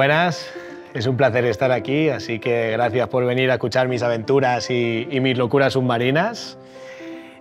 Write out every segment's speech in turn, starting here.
buenas. Es un placer estar aquí, así que gracias por venir a escuchar mis aventuras y, mis locuras submarinas.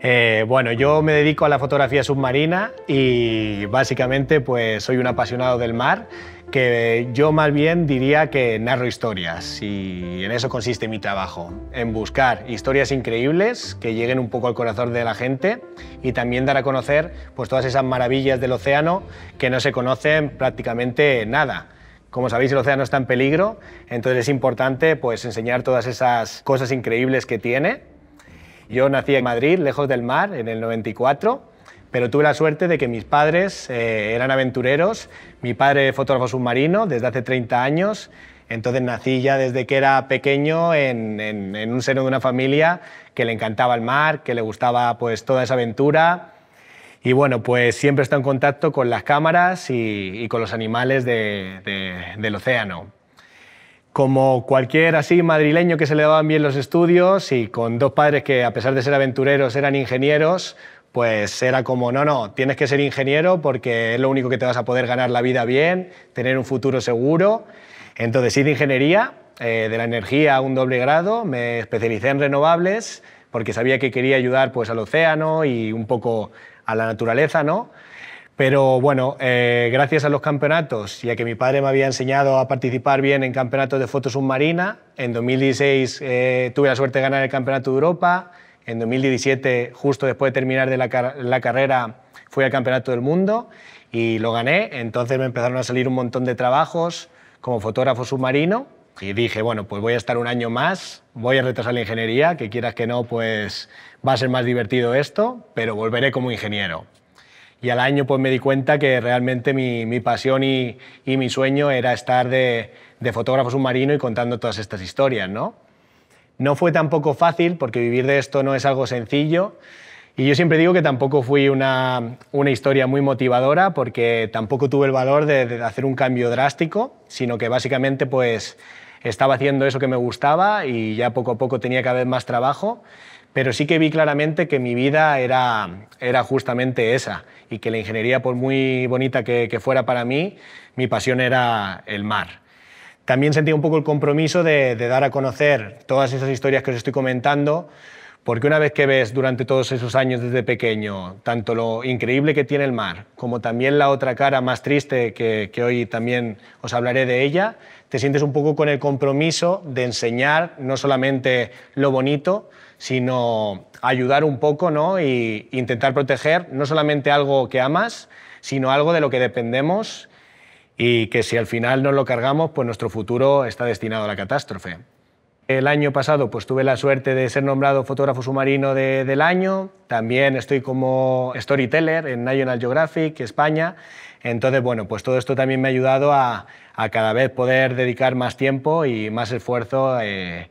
Eh, bueno, yo me dedico a la fotografía submarina y básicamente pues soy un apasionado del mar que yo más bien diría que narro historias y en eso consiste mi trabajo, en buscar historias increíbles que lleguen un poco al corazón de la gente y también dar a conocer pues todas esas maravillas del océano que no se conocen prácticamente nada como sabéis, el océano está en peligro, entonces es importante pues, enseñar todas esas cosas increíbles que tiene. Yo nací en Madrid, lejos del mar, en el 94, pero tuve la suerte de que mis padres eh, eran aventureros. Mi padre fotógrafo submarino desde hace 30 años, entonces nací ya desde que era pequeño en, en un seno de una familia que le encantaba el mar, que le gustaba pues, toda esa aventura y bueno, pues siempre está en contacto con las cámaras y, con los animales del océano. Como cualquier así madrileño que se le daban bien los estudios y con dos padres que a pesar de ser aventureros eran ingenieros, pues era como, no, no, tienes que ser ingeniero porque es lo único que te vas a poder ganar la vida bien, tener un futuro seguro. Entonces hice ingeniería eh, de la energía a un doble grado, me especialicé en renovables porque sabía que quería ayudar pues, al océano y un poco a la naturaleza, ¿no? Pero bueno, eh, gracias a los campeonatos ya que mi padre me había enseñado a participar bien en campeonatos de foto submarina, en 2016 eh, tuve la suerte de ganar el Campeonato de Europa, en 2017, justo después de terminar de la, la carrera, fui al Campeonato del Mundo y lo gané, entonces me empezaron a salir un montón de trabajos como fotógrafo submarino y dije, bueno, pues voy a estar un año más, voy a retrasar la ingeniería, que quieras que no, pues va a ser más divertido esto, pero volveré como ingeniero. Y al año pues me di cuenta que realmente mi, mi pasión y, mi sueño era estar de, de, fotógrafo submarino y contando todas estas historias, ¿no? No fue tampoco fácil, porque vivir de esto no es algo sencillo. Y yo siempre digo que tampoco fui una, una historia muy motivadora, porque tampoco tuve el valor de, de hacer un cambio drástico, sino que básicamente pues estaba haciendo eso que me gustaba y ya poco a poco tenía cada vez más trabajo, pero sí que vi claramente que mi vida era, era justamente esa y que la ingeniería, por muy bonita que, fuera para mí, mi pasión era el mar. También sentí un poco el compromiso de, dar a conocer todas esas historias que os estoy comentando, porque una vez que ves durante todos esos años desde pequeño tanto lo increíble que tiene el mar como también la otra cara más triste que, hoy también os hablaré de ella, te sientes un poco con el compromiso de enseñar no solamente lo bonito, sino ayudar un poco ¿no? y intentar proteger no solamente algo que amas, sino algo de lo que dependemos y que si al final no lo cargamos, pues nuestro futuro está destinado a la catástrofe. El año pasado pues, tuve la suerte de ser nombrado fotógrafo submarino del año. También estoy como storyteller en National Geographic España entonces, bueno, pues todo esto también me ha ayudado a, cada vez poder dedicar más tiempo y más esfuerzo. Eh,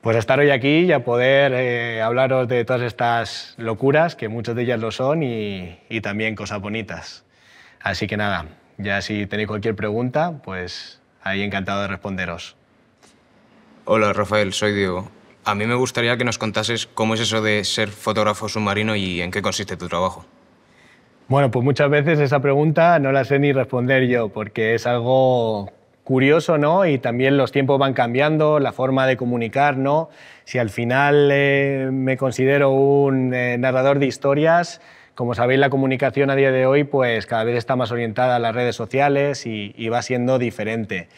pues a estar hoy aquí y a poder eh, hablaros de todas estas locuras, que muchas de ellas lo son, y, y también cosas bonitas. Así que nada, ya si tenéis cualquier pregunta, pues ahí encantado de responderos. Hola Rafael, soy Diego. A mí me gustaría que nos contases cómo es eso de ser fotógrafo submarino y en qué consiste tu trabajo. Bueno, pues muchas veces esa pregunta no la sé ni responder yo, porque es algo curioso, ¿no? Y también los tiempos van cambiando, la forma de comunicar, ¿no? Si al final eh, me considero un eh, narrador de historias, como sabéis, la comunicación a día de hoy, pues cada vez está más orientada a las redes sociales y va siendo diferente.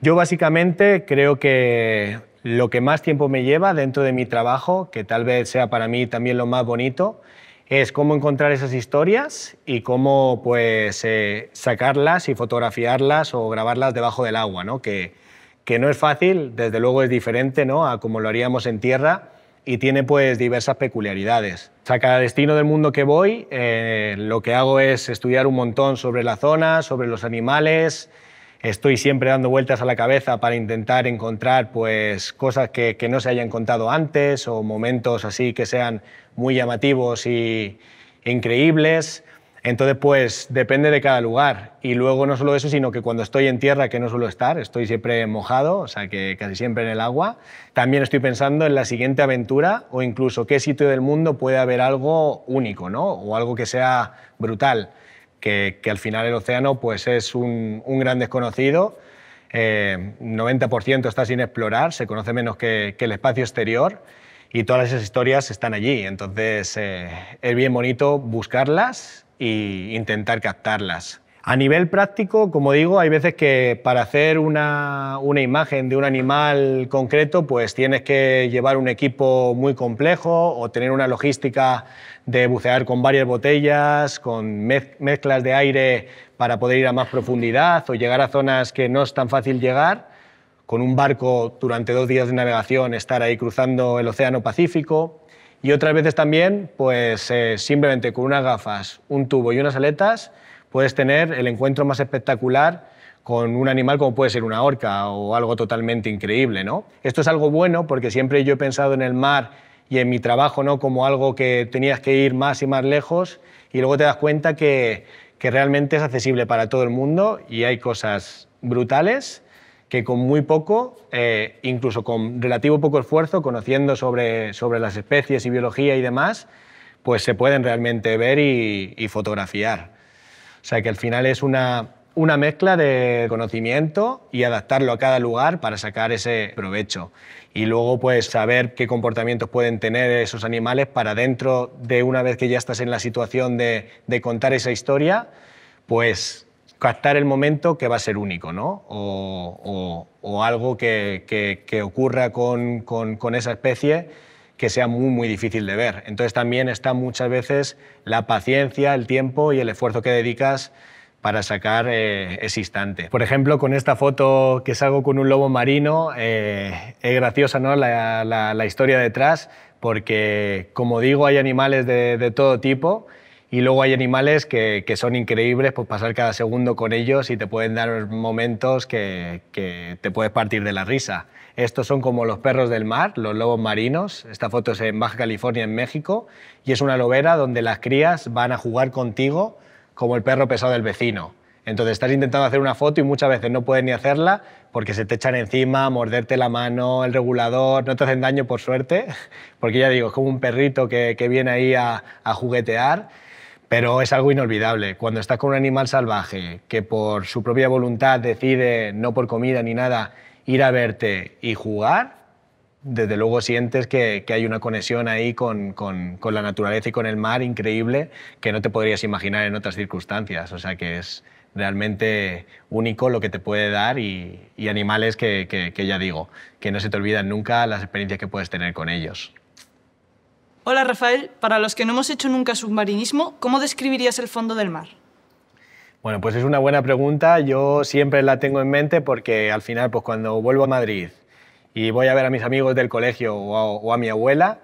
Yo básicamente creo que lo que más tiempo me lleva dentro de mi trabajo, que tal vez sea para mí también lo más bonito, es cómo encontrar esas historias y cómo pues, eh, sacarlas y fotografiarlas o grabarlas debajo del agua, ¿no? Que, no es fácil, desde luego es diferente ¿no? a como lo haríamos en tierra y tiene pues diversas peculiaridades. A cada destino del mundo que voy, eh, lo que hago es estudiar un montón sobre la zona, sobre los animales, estoy siempre dando vueltas a la cabeza para intentar encontrar pues, cosas que, no se hayan contado antes o momentos así que sean muy llamativos y increíbles. Entonces, pues depende de cada lugar. Y luego no solo eso, sino que cuando estoy en tierra, que no suelo estar, estoy siempre mojado, o sea que casi siempre en el agua, también estoy pensando en la siguiente aventura o incluso qué sitio del mundo puede haber algo único, O algo que sea brutal que, al final el océano pues es un, gran desconocido. Eh, 90% está sin explorar, se conoce menos que, el espacio exterior y todas esas historias están allí. Entonces eh, es bien bonito buscarlas e intentar captarlas. A nivel práctico, como digo, hay veces que para hacer una, imagen de un animal concreto, pues tienes que llevar un equipo muy complejo o tener una logística de bucear con varias botellas, con mezclas de aire para poder ir a más profundidad o llegar a zonas que no es tan fácil llegar, con un barco durante dos días de navegación estar ahí cruzando el Océano Pacífico. Y otras veces también, pues eh, simplemente con unas gafas, un tubo y unas aletas, puedes tener el encuentro más espectacular con un animal como puede ser una orca o algo totalmente increíble, ¿no? Esto es algo bueno porque siempre yo he pensado en el mar y en mi trabajo, ¿no? Como algo que tenías que ir más y más lejos y luego te das cuenta que, que realmente es accesible para todo el mundo y hay cosas brutales que con muy poco, eh, incluso con relativo poco esfuerzo, conociendo sobre, sobre las especies y biología y demás, pues se pueden realmente ver y, y fotografiar sea que al final es una, mezcla de conocimiento y adaptarlo a cada lugar para sacar ese provecho. Y luego, pues, saber qué comportamientos pueden tener esos animales para dentro de una vez que ya estás en la situación de, contar esa historia, pues, captar el momento que va a ser único, ¿no? O, algo que, ocurra con esa especie que sea muy, muy difícil de ver. Entonces también está muchas veces la paciencia, el tiempo y el esfuerzo que dedicas para sacar eh, ese instante. Por ejemplo, con esta foto que salgo con un lobo marino, eh, es graciosa ¿no? La, historia detrás, porque como digo, hay animales de, todo tipo y luego hay animales que, son increíbles, pues pasar cada segundo con ellos y te pueden dar momentos que te puedes partir de la risa. Estos son como los perros del mar, los lobos marinos. Esta foto es en Baja California, en México, y es una lobera donde las crías van a jugar contigo como el perro pesado del vecino. Entonces estás intentando hacer una foto y muchas veces no puedes ni hacerla porque se te echan encima, morderte la mano, el regulador, no te hacen daño por suerte, porque ya digo, es como un perrito que, viene ahí a, a juguetear pero es algo inolvidable. Cuando estás con un animal salvaje que por su propia voluntad decide, no por comida ni nada, ir a verte y jugar, desde luego sientes que, hay una conexión ahí con, la naturaleza y con el mar increíble que no te podrías imaginar en otras circunstancias. O sea que es realmente único lo que te puede dar y, animales que, que ya digo, que no se te olvidan nunca las experiencias que puedes tener con ellos. Hola Rafael, para los que no hemos hecho nunca submarinismo, ¿cómo describirías el fondo del mar? Bueno, pues es una buena pregunta. Yo siempre la tengo en mente porque al final, pues cuando vuelvo a Madrid y voy a ver a mis amigos del colegio o a, mi abuela,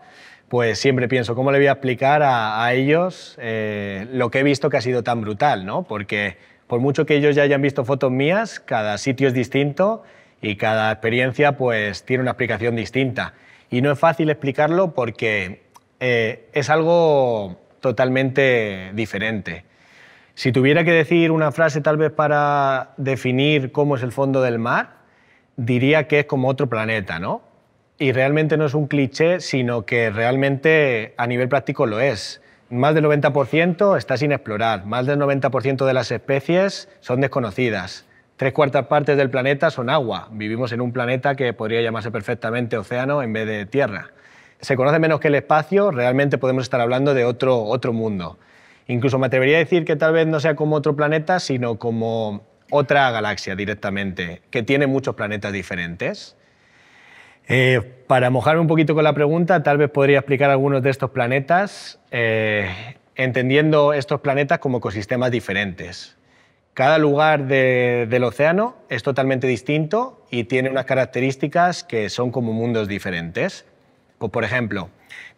pues siempre pienso cómo le voy a explicar a, ellos eh, lo que he visto que ha sido tan brutal, ¿no? Porque por mucho que ellos ya hayan visto fotos mías, cada sitio es distinto y cada experiencia pues tiene una explicación distinta. Y no es fácil explicarlo porque eh, es algo totalmente diferente. Si tuviera que decir una frase tal vez para definir cómo es el fondo del mar, diría que es como otro planeta, ¿no? Y realmente no es un cliché, sino que realmente a nivel práctico lo es. Más del 90% está sin explorar, más del 90% de las especies son desconocidas. Tres cuartas partes del planeta son agua. Vivimos en un planeta que podría llamarse perfectamente océano en vez de tierra. Se conoce menos que el espacio, realmente podemos estar hablando de otro, otro mundo. Incluso me atrevería a decir que tal vez no sea como otro planeta, sino como otra galaxia directamente, que tiene muchos planetas diferentes. Eh, para mojarme un poquito con la pregunta, tal vez podría explicar algunos de estos planetas, eh, entendiendo estos planetas como ecosistemas diferentes. Cada lugar del océano es totalmente distinto y tiene unas características que son como mundos diferentes. Pues, por ejemplo,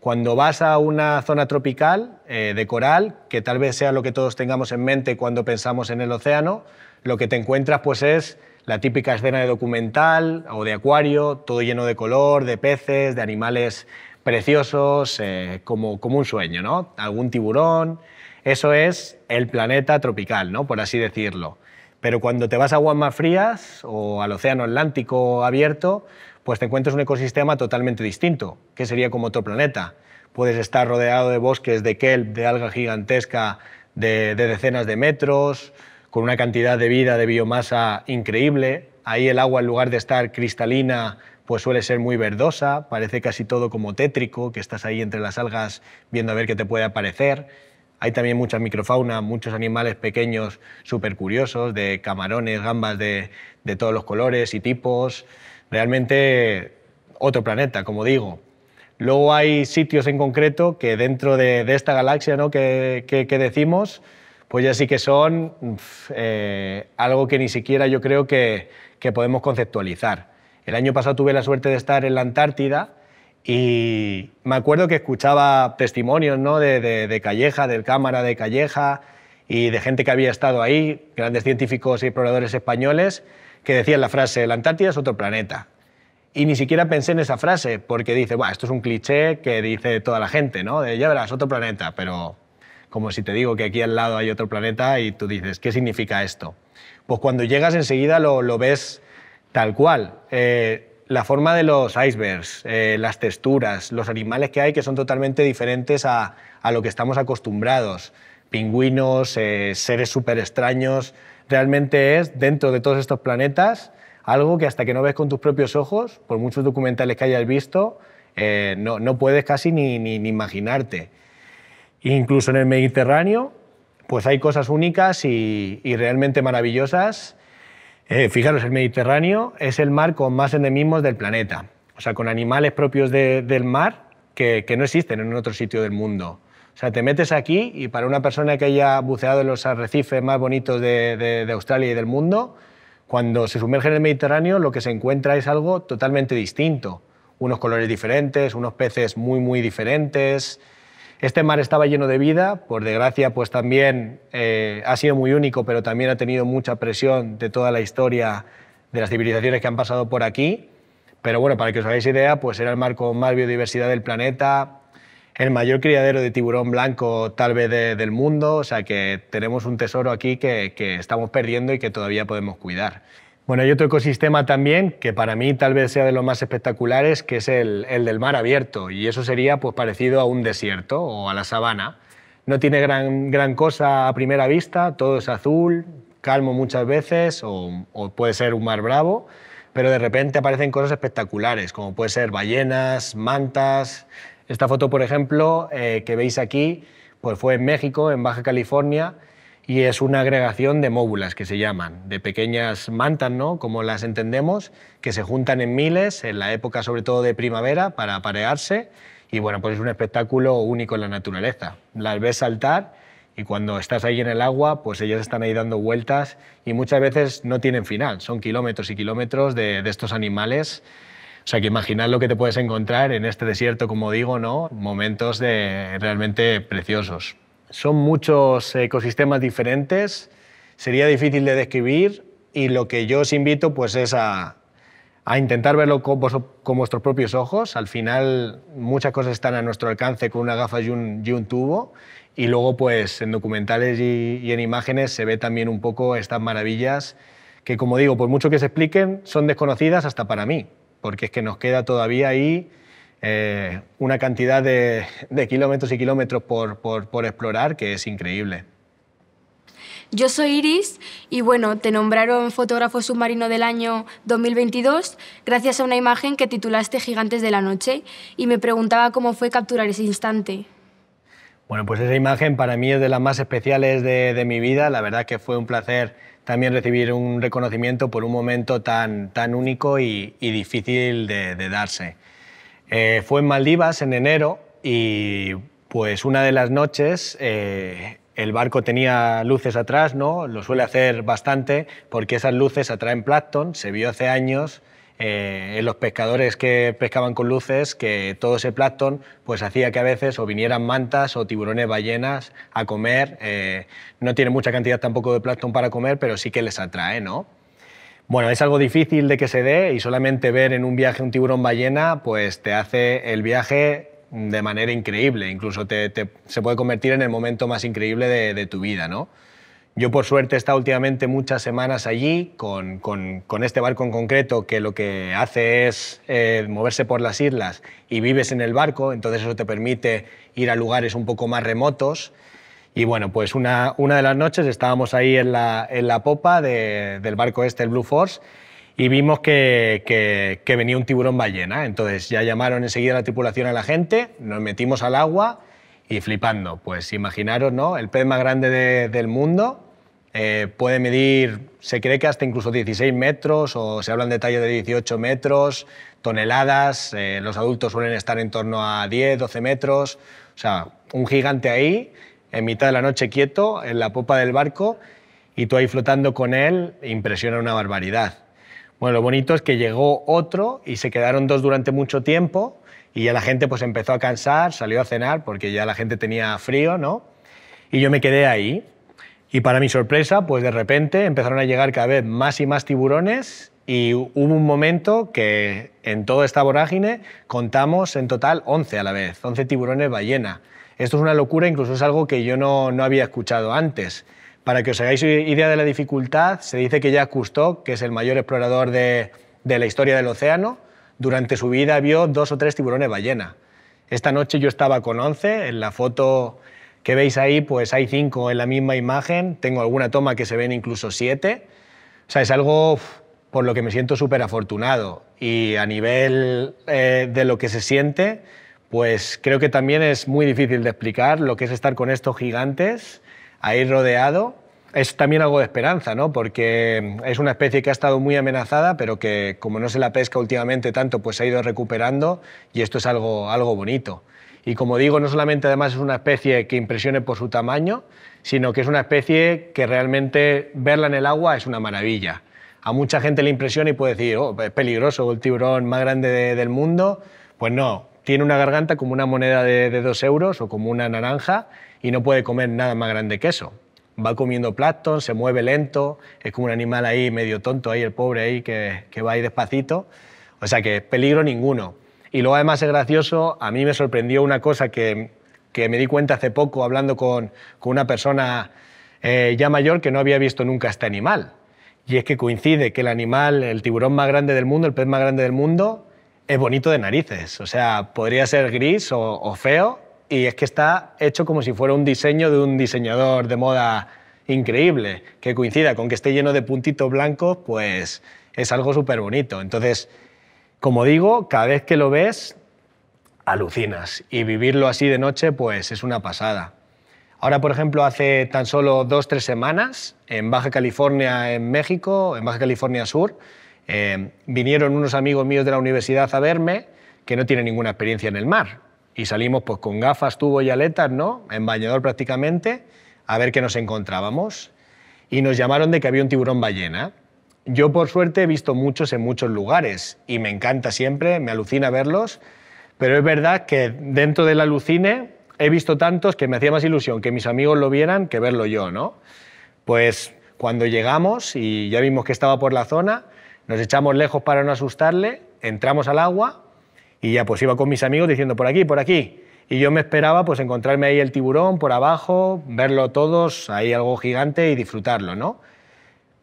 cuando vas a una zona tropical eh, de coral, que tal vez sea lo que todos tengamos en mente cuando pensamos en el océano, lo que te encuentras pues es la típica escena de documental o de acuario, todo lleno de color, de peces, de animales preciosos, eh, como, un sueño, ¿no? Algún tiburón. Eso es el planeta tropical, ¿no? Por así decirlo. Pero cuando te vas a aguas más frías o al océano Atlántico abierto, pues te encuentras un ecosistema totalmente distinto, que sería como otro planeta. Puedes estar rodeado de bosques de kelp, de algas gigantesca de, decenas de metros, con una cantidad de vida, de biomasa increíble. Ahí el agua, en lugar de estar cristalina, pues suele ser muy verdosa, parece casi todo como tétrico, que estás ahí entre las algas viendo a ver qué te puede aparecer. Hay también mucha microfauna, muchos animales pequeños súper curiosos, de camarones, gambas de, de todos los colores y tipos realmente otro planeta, como digo. Luego hay sitios en concreto que dentro de, esta galaxia ¿no? que, decimos, pues ya sí que son eh, algo que ni siquiera yo creo que, podemos conceptualizar. El año pasado tuve la suerte de estar en la Antártida y me acuerdo que escuchaba testimonios ¿no? de, de Calleja, del cámara de Calleja y de gente que había estado ahí, grandes científicos y exploradores españoles, que decía la frase, la Antártida es otro planeta. Y ni siquiera pensé en esa frase, porque dice, "Bueno, esto es un cliché que dice toda la gente, ¿no? De, ya verás, otro planeta, pero como si te digo que aquí al lado hay otro planeta y tú dices, ¿qué significa esto? Pues cuando llegas enseguida lo, ves tal cual. Eh, la forma de los icebergs, eh, las texturas, los animales que hay que son totalmente diferentes a, lo que estamos acostumbrados. Pingüinos, eh, seres súper extraños, realmente es, dentro de todos estos planetas, algo que hasta que no ves con tus propios ojos, por muchos documentales que hayas visto, eh, no, puedes casi ni, ni, imaginarte. Incluso en el Mediterráneo, pues hay cosas únicas y, realmente maravillosas. Eh, fijaros, el Mediterráneo es el mar con más endemismos del planeta, o sea, con animales propios del mar que no existen en otro sitio del mundo. O sea, te metes aquí y para una persona que haya buceado en los arrecifes más bonitos de, Australia y del mundo, cuando se sumerge en el Mediterráneo lo que se encuentra es algo totalmente distinto. Unos colores diferentes, unos peces muy, muy diferentes. Este mar estaba lleno de vida, por desgracia, pues también eh, ha sido muy único, pero también ha tenido mucha presión de toda la historia de las civilizaciones que han pasado por aquí. Pero bueno, para que os hagáis idea, pues era el mar con más biodiversidad del planeta, el mayor criadero de tiburón blanco tal vez del mundo, o sea que tenemos un tesoro aquí que, estamos perdiendo y que todavía podemos cuidar. Bueno, hay otro ecosistema también que para mí tal vez sea de los más espectaculares, que es el, del mar abierto, y eso sería pues, parecido a un desierto o a la sabana. No tiene gran, gran cosa a primera vista, todo es azul, calmo muchas veces, o, puede ser un mar bravo, pero de repente aparecen cosas espectaculares, como puede ser ballenas, mantas, esta foto, por ejemplo, eh, que veis aquí, pues fue en México, en Baja California, y es una agregación de móbulas que se llaman, de pequeñas mantas, como las entendemos, que se juntan en miles en la época sobre todo de primavera para aparearse y bueno, pues es un espectáculo único en la naturaleza. Las ves saltar y cuando estás ahí en el agua, pues ellas están ahí dando vueltas y muchas veces no tienen final, son kilómetros y kilómetros de estos animales sea, que imaginar lo que te puedes encontrar en este desierto, como digo, ¿no? Momentos de, realmente preciosos. Son muchos ecosistemas diferentes, sería difícil de describir y lo que yo os invito pues es a, intentar verlo con, vuestros propios ojos. Al final muchas cosas están a nuestro alcance con una gafa y un, tubo y luego pues en documentales y, y en imágenes se ve también un poco estas maravillas que como digo, por mucho que se expliquen, son desconocidas hasta para mí porque es que nos queda todavía ahí eh, una cantidad de, kilómetros y kilómetros por, por, explorar que es increíble. Yo soy Iris y bueno, te nombraron fotógrafo submarino del año 2022 gracias a una imagen que titulaste Gigantes de la Noche y me preguntaba cómo fue capturar ese instante. Bueno, pues esa imagen para mí es de las más especiales de, de mi vida. La verdad que fue un placer también recibir un reconocimiento por un momento tan, único y, difícil de, darse. Eh, fue en Maldivas en enero y pues una de las noches eh, el barco tenía luces atrás, ¿no? Lo suele hacer bastante porque esas luces atraen plancton. Se vio hace años eh, en los pescadores que pescaban con luces, que todo ese plancton pues hacía que a veces o vinieran mantas o tiburones ballenas a comer. Eh, no tiene mucha cantidad tampoco de plancton para comer, pero sí que les atrae, ¿no? Bueno, es algo difícil de que se dé y solamente ver en un viaje un tiburón ballena, pues te hace el viaje de manera increíble, incluso se puede convertir en el momento más increíble de, de tu vida, ¿no? Yo por suerte he estado últimamente muchas semanas allí con, este barco en concreto que lo que hace es eh, moverse por las islas y vives en el barco, entonces eso te permite ir a lugares un poco más remotos. Y bueno, pues una, una de las noches estábamos ahí en la, en la popa del barco este, el Blue Force, y vimos que, que, venía un tiburón ballena. Entonces ya llamaron enseguida la tripulación a la gente, nos metimos al agua y flipando. Pues imaginaros, ¿no? El pez más grande del mundo eh, puede medir, se cree que hasta incluso 16 metros, o se habla en detalle de 18 metros, toneladas, eh, los adultos suelen estar en torno a 10, 12 metros, o sea, un gigante ahí, en mitad de la noche quieto, en la popa del barco, y tú ahí flotando con él, impresiona una barbaridad. Bueno, lo bonito es que llegó otro y se quedaron dos durante mucho tiempo y ya la gente pues empezó a cansar, salió a cenar porque ya la gente tenía frío, ¿no? Y yo me quedé ahí y para mi sorpresa, pues de repente empezaron a llegar cada vez más y más tiburones y hubo un momento que en toda esta vorágine contamos en total 11 a la vez, 11 tiburones ballena. Esto es una locura, incluso es algo que yo no, no había escuchado antes. Para que os hagáis idea de la dificultad, se dice que Jacques Cousteau, que es el mayor explorador de, de la historia del océano, durante su vida vio dos o tres tiburones ballena. Esta noche yo estaba con 11, en la foto que veis ahí, pues hay cinco en la misma imagen. Tengo alguna toma que se ven incluso siete. O sea, es algo por lo que me siento súper afortunado. Y a nivel eh, de lo que se siente, pues creo que también es muy difícil de explicar lo que es estar con estos gigantes ahí rodeado. Es también algo de esperanza, ¿no? Porque es una especie que ha estado muy amenazada, pero que como no se la pesca últimamente tanto, pues ha ido recuperando y esto es algo, algo bonito. Y como digo, no solamente además es una especie que impresione por su tamaño, sino que es una especie que realmente verla en el agua es una maravilla. A mucha gente le impresiona y puede decir, oh, es peligroso, el tiburón más grande del mundo. Pues no, tiene una garganta como una moneda de, dos euros o como una naranja y no puede comer nada más grande que eso va comiendo plancton, se mueve lento, es como un animal ahí medio tonto, ahí el pobre ahí que, va ahí despacito. O sea que es peligro ninguno. Y luego además es gracioso, a mí me sorprendió una cosa que, me di cuenta hace poco hablando con, una persona eh, ya mayor que no había visto nunca este animal. Y es que coincide que el animal, el tiburón más grande del mundo, el pez más grande del mundo, es bonito de narices. O sea, podría ser gris o, o feo, y es que está hecho como si fuera un diseño de un diseñador de moda increíble, que coincida con que esté lleno de puntitos blancos, pues es algo súper bonito. Entonces, como digo, cada vez que lo ves, alucinas. Y vivirlo así de noche, pues es una pasada. Ahora, por ejemplo, hace tan solo dos, tres semanas, en Baja California, en México, en Baja California Sur, em, vinieron unos amigos míos de la universidad a verme que no tienen ninguna experiencia en el mar. Y salimos pues, con gafas, tubo y aletas, ¿no? En bañador prácticamente, a ver qué nos encontrábamos. Y nos llamaron de que había un tiburón ballena. Yo, por suerte, he visto muchos en muchos lugares y me encanta siempre, me alucina verlos, pero es verdad que dentro del alucine he visto tantos que me hacía más ilusión que mis amigos lo vieran que verlo yo, ¿no? Pues cuando llegamos y ya vimos que estaba por la zona, nos echamos lejos para no asustarle, entramos al agua y ya pues iba con mis amigos diciendo por aquí, por aquí. Y yo me esperaba pues encontrarme ahí el tiburón por abajo, verlo todos, ahí algo gigante y disfrutarlo, ¿no?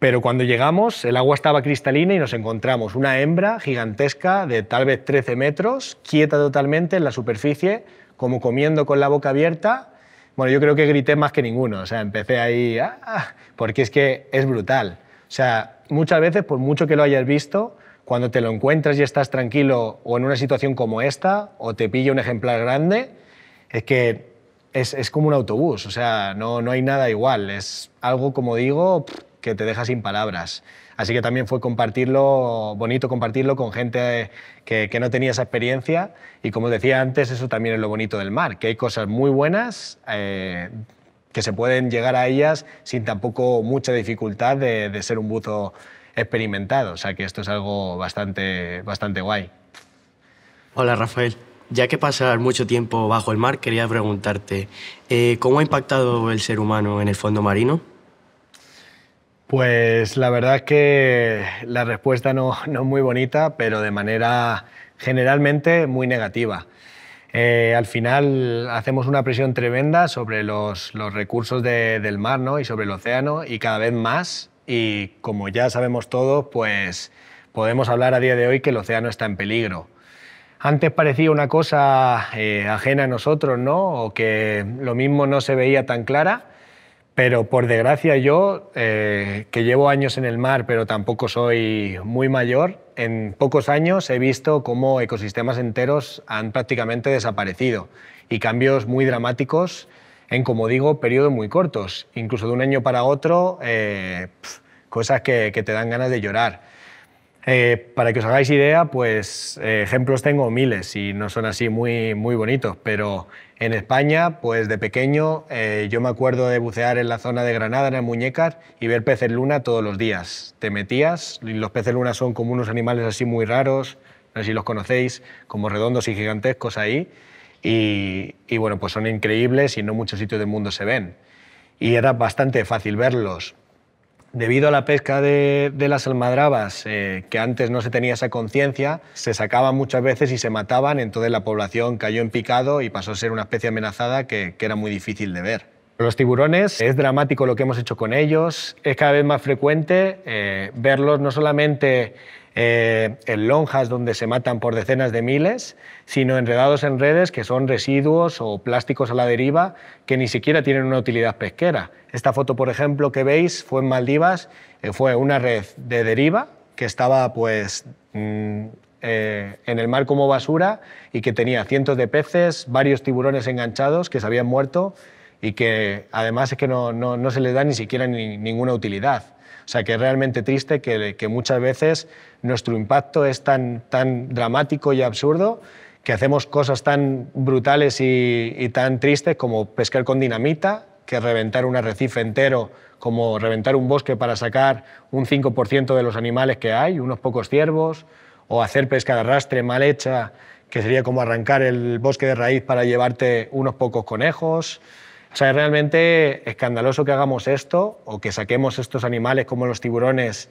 Pero cuando llegamos, el agua estaba cristalina y nos encontramos una hembra gigantesca de tal vez 13 metros, quieta totalmente en la superficie, como comiendo con la boca abierta. Bueno, yo creo que grité más que ninguno, o sea, empecé ahí, ah, porque es que es brutal. O sea, muchas veces, por mucho que lo hayas visto, cuando te lo encuentras y estás tranquilo o en una situación como esta, o te pilla un ejemplar grande, es que es, como un autobús, o sea, no, hay nada igual, es algo, como digo que te deja sin palabras. Así que también fue compartirlo, bonito compartirlo con gente que, no tenía esa experiencia y como decía antes, eso también es lo bonito del mar, que hay cosas muy buenas eh, que se pueden llegar a ellas sin tampoco mucha dificultad de, ser un buzo experimentado. O sea que esto es algo bastante, bastante guay. Hola Rafael. Ya que pasas mucho tiempo bajo el mar, quería preguntarte, eh, ¿cómo ha impactado el ser humano en el fondo marino? Pues la verdad es que la respuesta no, es muy bonita, pero de manera generalmente muy negativa. Eh, al final hacemos una presión tremenda sobre los, recursos del mar y sobre el océano y cada vez más. Y como ya sabemos todos, pues podemos hablar a día de hoy que el océano está en peligro. Antes parecía una cosa eh, ajena a nosotros, ¿no? O que lo mismo no se veía tan clara, pero por desgracia yo, eh, que llevo años en el mar, pero tampoco soy muy mayor, en pocos años he visto cómo ecosistemas enteros han prácticamente desaparecido y cambios muy dramáticos en, como digo, periodos muy cortos, incluso de un año para otro, eh, cosas que te dan ganas de llorar. Eh, para que os hagáis idea, pues eh, ejemplos tengo miles y no son así muy, muy bonitos, pero en España, pues de pequeño eh, yo me acuerdo de bucear en la zona de Granada, en el muñecas, y ver peces luna todos los días. Te metías, y los peces luna son como unos animales así muy raros, no sé si los conocéis, como redondos y gigantescos ahí, y, y bueno, pues son increíbles y no muchos sitios del mundo se ven. Y era bastante fácil verlos Debido a la pesca de, las almadrabas, eh, que antes no se tenía esa conciencia, se sacaban muchas veces y se mataban, entonces la población cayó en picado y pasó a ser una especie amenazada que, era muy difícil de ver. Los tiburones, es dramático lo que hemos hecho con ellos, es cada vez más frecuente eh, verlos no solamente eh, en lonjas donde se matan por decenas de miles, sino enredados en redes que son residuos o plásticos a la deriva que ni siquiera tienen una utilidad pesquera. Esta foto, por ejemplo, que veis fue en Maldivas, eh, fue una red de deriva que estaba pues mm, eh, en el mar como basura y que tenía cientos de peces, varios tiburones enganchados que se habían muerto y que además es que no, se les da ni siquiera ninguna utilidad. O sea, que es realmente triste que, muchas veces nuestro impacto es tan, dramático y absurdo que hacemos cosas tan brutales y, y, tan tristes como pescar con dinamita, que reventar un arrecife entero, como reventar un bosque para sacar un 5% de los animales que hay, unos pocos ciervos, o hacer pesca de arrastre mal hecha, que sería como arrancar el bosque de raíz para llevarte unos pocos conejos. O sea, es realmente escandaloso que hagamos esto o que saquemos estos animales como los tiburones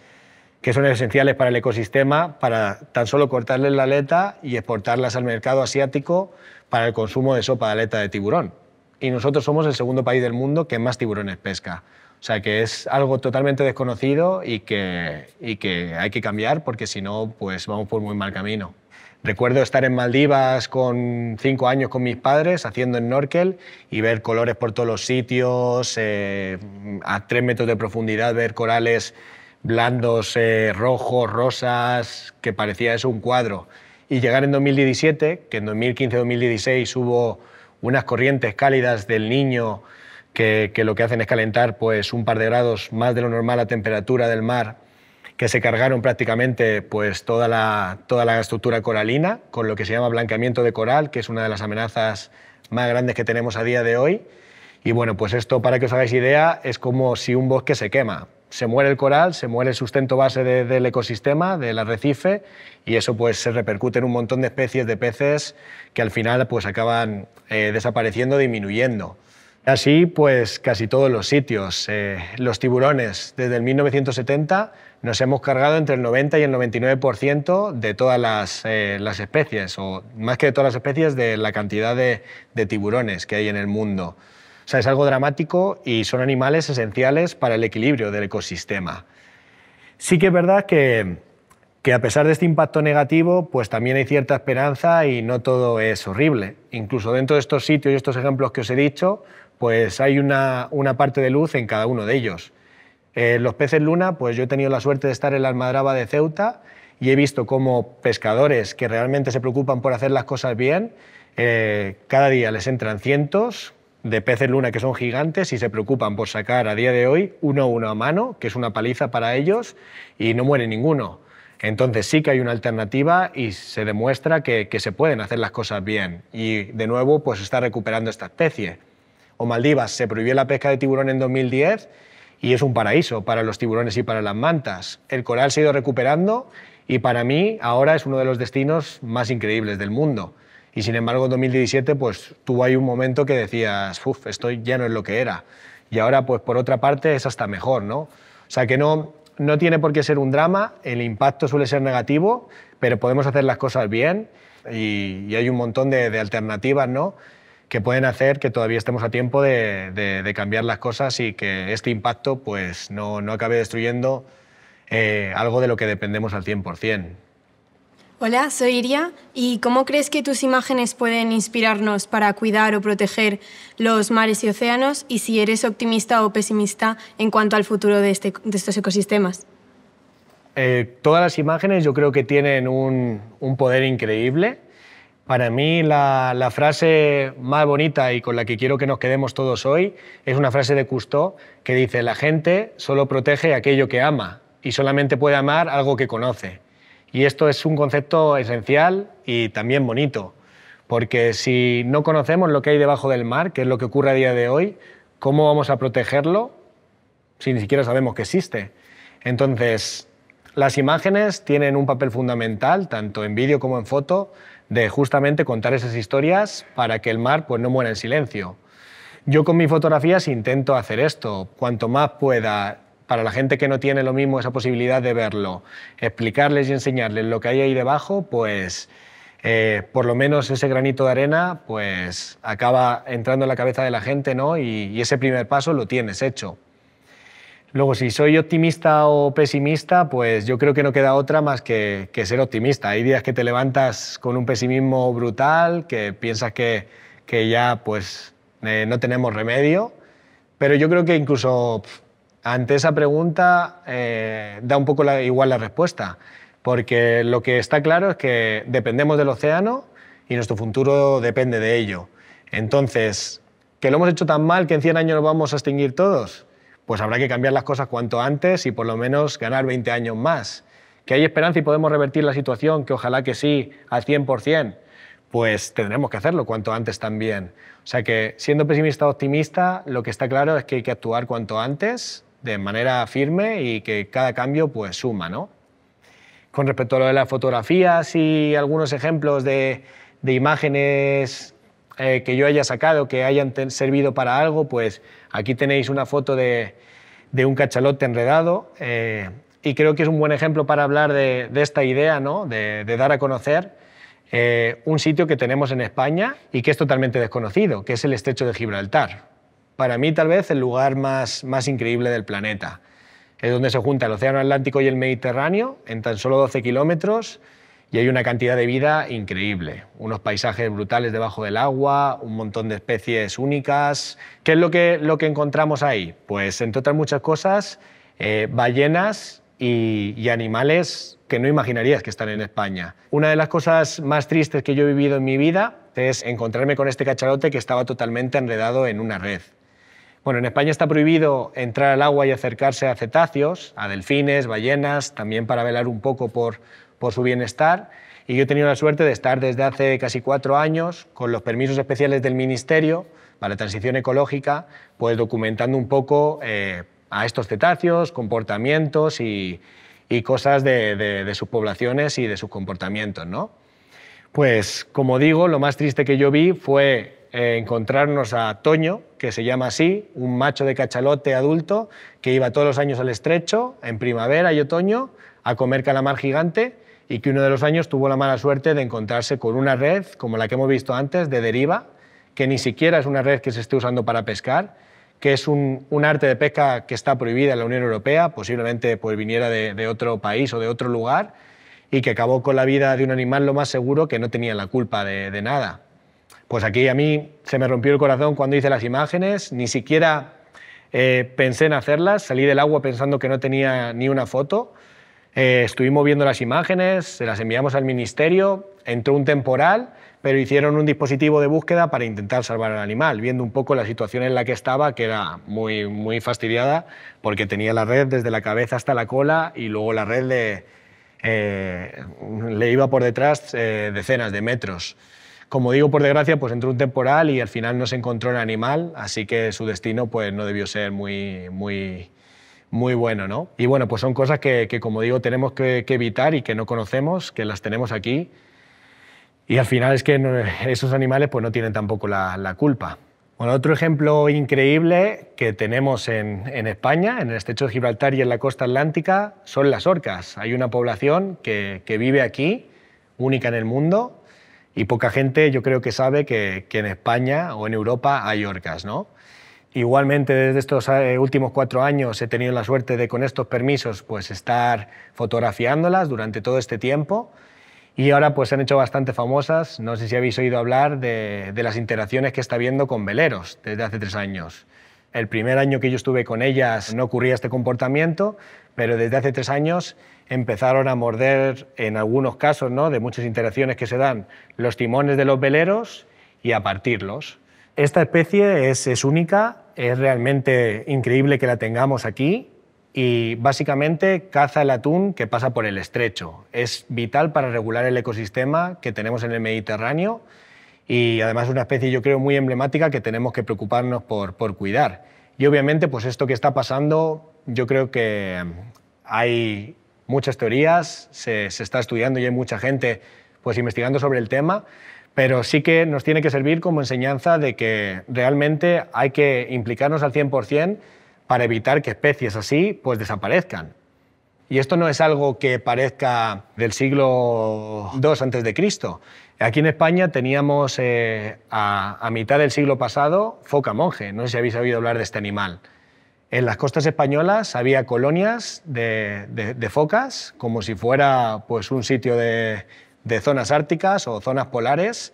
que son esenciales para el ecosistema, para tan solo cortarles la aleta y exportarlas al mercado asiático para el consumo de sopa de aleta de tiburón. Y nosotros somos el segundo país del mundo que más tiburones pesca. O sea, que es algo totalmente desconocido y que, y que hay que cambiar porque si no, pues vamos por muy mal camino. Recuerdo estar en Maldivas con cinco años con mis padres haciendo snorkel y ver colores por todos los sitios, eh, a tres metros de profundidad ver corales blandos, eh, rojos, rosas, que parecía eso un cuadro. Y llegar en 2017, que en 2015-2016 hubo unas corrientes cálidas del niño que, que, lo que hacen es calentar pues, un par de grados más de lo normal la temperatura del mar que se cargaron prácticamente pues, toda, la, toda la estructura coralina, con lo que se llama blanqueamiento de coral, que es una de las amenazas más grandes que tenemos a día de hoy. Y bueno, pues esto, para que os hagáis idea, es como si un bosque se quema. Se muere el coral, se muere el sustento base del ecosistema, del arrecife, y eso pues se repercute en un montón de especies de peces que al final pues acaban eh, desapareciendo, disminuyendo. Así pues casi todos los sitios. Eh, los tiburones, desde el 1970 nos hemos cargado entre el 90 y el 99% de todas eh, las, especies, o más que de todas las especies, de la cantidad de, tiburones que hay en el mundo. O sea, es algo dramático y son animales esenciales para el equilibrio del ecosistema. Sí que es verdad que, a pesar de este impacto negativo, pues también hay cierta esperanza y no todo es horrible. Incluso dentro de estos sitios y estos ejemplos que os he dicho, pues hay una parte de luz en cada uno de ellos. Eh, los peces luna, pues yo he tenido la suerte de estar en la almadraba de Ceuta y he visto cómo pescadores que realmente se preocupan por hacer las cosas bien, eh, cada día les entran cientos de peces luna que son gigantes y se preocupan por sacar a día de hoy uno a uno a mano, que es una paliza para ellos, y no muere ninguno. Entonces sí que hay una alternativa y se demuestra que, se pueden hacer las cosas bien. Y de nuevo, pues está recuperando esta especie. O Maldivas se prohibió la pesca de tiburón en 2010 y es un paraíso para los tiburones y para las mantas. El coral se ha ido recuperando y para mí ahora es uno de los destinos más increíbles del mundo. Y sin embargo, en 2017 pues, tuvo ahí un momento que decías, uff, esto ya no es lo que era. Y ahora, pues por otra parte, es hasta mejor, ¿no? O sea, que no, no tiene por qué ser un drama, el impacto suele ser negativo, pero podemos hacer las cosas bien y, hay un montón de, de alternativas, ¿no? que pueden hacer que todavía estemos a tiempo de, cambiar las cosas y que este impacto pues, no, acabe destruyendo eh, algo de lo que dependemos al 100%. Hola, soy Iria. ¿Y cómo crees que tus imágenes pueden inspirarnos para cuidar o proteger los mares y océanos? Y si eres optimista o pesimista en cuanto al futuro de, este, estos ecosistemas. Eh, todas las imágenes yo creo que tienen un poder increíble para mí la, frase más bonita y con la que quiero que nos quedemos todos hoy es una frase de Cousteau que dice, la gente solo protege aquello que ama y solamente puede amar algo que conoce. Y esto es un concepto esencial y también bonito, porque si no conocemos lo que hay debajo del mar, que es lo que ocurre a día de hoy, ¿cómo vamos a protegerlo si ni siquiera sabemos que existe? Entonces, las imágenes tienen un papel fundamental, tanto en vídeo como en foto, de justamente contar esas historias para que el mar pues, no muera en silencio. Yo con mis fotografías intento hacer esto, cuanto más pueda, para la gente que no tiene lo mismo esa posibilidad de verlo, explicarles y enseñarles lo que hay ahí debajo, pues eh, por lo menos ese granito de arena pues acaba entrando en la cabeza de la gente ¿no? y ese primer paso lo tienes hecho. Luego, si soy optimista o pesimista, pues yo creo que no queda otra más que, ser optimista. Hay días que te levantas con un pesimismo brutal, que piensas que, ya pues eh, no tenemos remedio, pero yo creo que incluso ante esa pregunta eh, da un poco igual la respuesta, porque lo que está claro es que dependemos del océano y nuestro futuro depende de ello. Entonces, ¿que lo hemos hecho tan mal que en 100 años nos vamos a extinguir todos? pues habrá que cambiar las cosas cuanto antes y por lo menos ganar 20 años más. ¿Que hay esperanza y podemos revertir la situación? Que ojalá que sí, al 100%. Pues tendremos que hacerlo cuanto antes también. O sea que, siendo pesimista o optimista, lo que está claro es que hay que actuar cuanto antes, de manera firme y que cada cambio pues suma, ¿no? Con respecto a lo de las fotografías y algunos ejemplos de, de imágenes eh, que yo haya sacado, que hayan servido para algo, pues aquí tenéis una foto de, un cachalote enredado. Eh, y creo que es un buen ejemplo para hablar de, esta idea, ¿no? de, dar a conocer eh, un sitio que tenemos en España y que es totalmente desconocido, que es el estrecho de Gibraltar. Para mí, tal vez, el lugar más, más increíble del planeta. Es donde se junta el Océano Atlántico y el Mediterráneo en tan solo 12 kilómetros y hay una cantidad de vida increíble. Unos paisajes brutales debajo del agua, un montón de especies únicas. ¿Qué es lo que, lo que encontramos ahí? Pues, entre otras muchas cosas, eh, ballenas y, y animales que no imaginarías que están en España. Una de las cosas más tristes que yo he vivido en mi vida es encontrarme con este cacharote que estaba totalmente enredado en una red. Bueno, en España está prohibido entrar al agua y acercarse a cetáceos, a delfines, ballenas, también para velar un poco por, por su bienestar. Y yo he tenido la suerte de estar desde hace casi cuatro años con los permisos especiales del Ministerio para la Transición Ecológica, pues documentando un poco eh, a estos cetáceos, comportamientos y, cosas de, sus poblaciones y de sus comportamientos. ¿no? Pues, como digo, lo más triste que yo vi fue eh, encontrarnos a Toño, que se llama así, un macho de cachalote adulto que iba todos los años al estrecho, en primavera y otoño, a comer calamar gigante y que uno de los años tuvo la mala suerte de encontrarse con una red como la que hemos visto antes, de deriva, que ni siquiera es una red que se esté usando para pescar, que es un, arte de pesca que está prohibida en la Unión Europea, posiblemente pues, viniera de, otro país o de otro lugar, y que acabó con la vida de un animal lo más seguro que no tenía la culpa de, nada. Pues aquí a mí se me rompió el corazón cuando hice las imágenes, ni siquiera eh, pensé en hacerlas, salí del agua pensando que no tenía ni una foto eh, estuvimos viendo las imágenes, se las enviamos al ministerio, entró un temporal, pero hicieron un dispositivo de búsqueda para intentar salvar al animal, viendo un poco la situación en la que estaba, que era muy, muy fastidiada, porque tenía la red desde la cabeza hasta la cola y luego la red le, eh, le iba por detrás eh, decenas de metros. Como digo, por desgracia, pues entró un temporal y al final no se encontró el animal, así que su destino pues, no debió ser muy, muy, muy bueno, ¿no? Y bueno, pues son cosas que, como digo, tenemos que, evitar y que no conocemos, que las tenemos aquí. Y al final es que esos animales pues no tienen tampoco la, culpa. Bueno, otro ejemplo increíble que tenemos en, España, en el estrecho de Gibraltar y en la costa atlántica, son las orcas. Hay una población que, vive aquí, única en el mundo, y poca gente yo creo que sabe que, que, en España o en Europa hay orcas, ¿no? Igualmente, desde estos eh, últimos cuatro años he tenido la suerte de con estos permisos pues, estar fotografiándolas durante todo este tiempo y ahora pues, se han hecho bastante famosas. No sé si habéis oído hablar de, las interacciones que está viendo con veleros desde hace tres años. El primer año que yo estuve con ellas no ocurría este comportamiento, pero desde hace tres años empezaron a morder, en algunos casos, ¿no? de muchas interacciones que se dan, los timones de los veleros y a partirlos. Esta especie es, es única, es realmente increíble que la tengamos aquí y básicamente caza el atún que pasa por el estrecho. Es vital para regular el ecosistema que tenemos en el Mediterráneo y además es una especie yo creo muy emblemática que tenemos que preocuparnos por, cuidar. Y obviamente pues esto que está pasando yo creo que hay muchas teorías, se, se está estudiando y hay mucha gente pues investigando sobre el tema, pero sí que nos tiene que servir como enseñanza de que realmente hay que implicarnos al 100% para evitar que especies así pues desaparezcan. Y esto no es algo que parezca del siglo II antes de Cristo. Aquí en España teníamos eh, a, mitad del siglo pasado foca monje. No sé si habéis oído hablar de este animal. En las costas españolas había colonias de, de focas, como si fuera pues, un sitio de, de zonas árticas o zonas polares.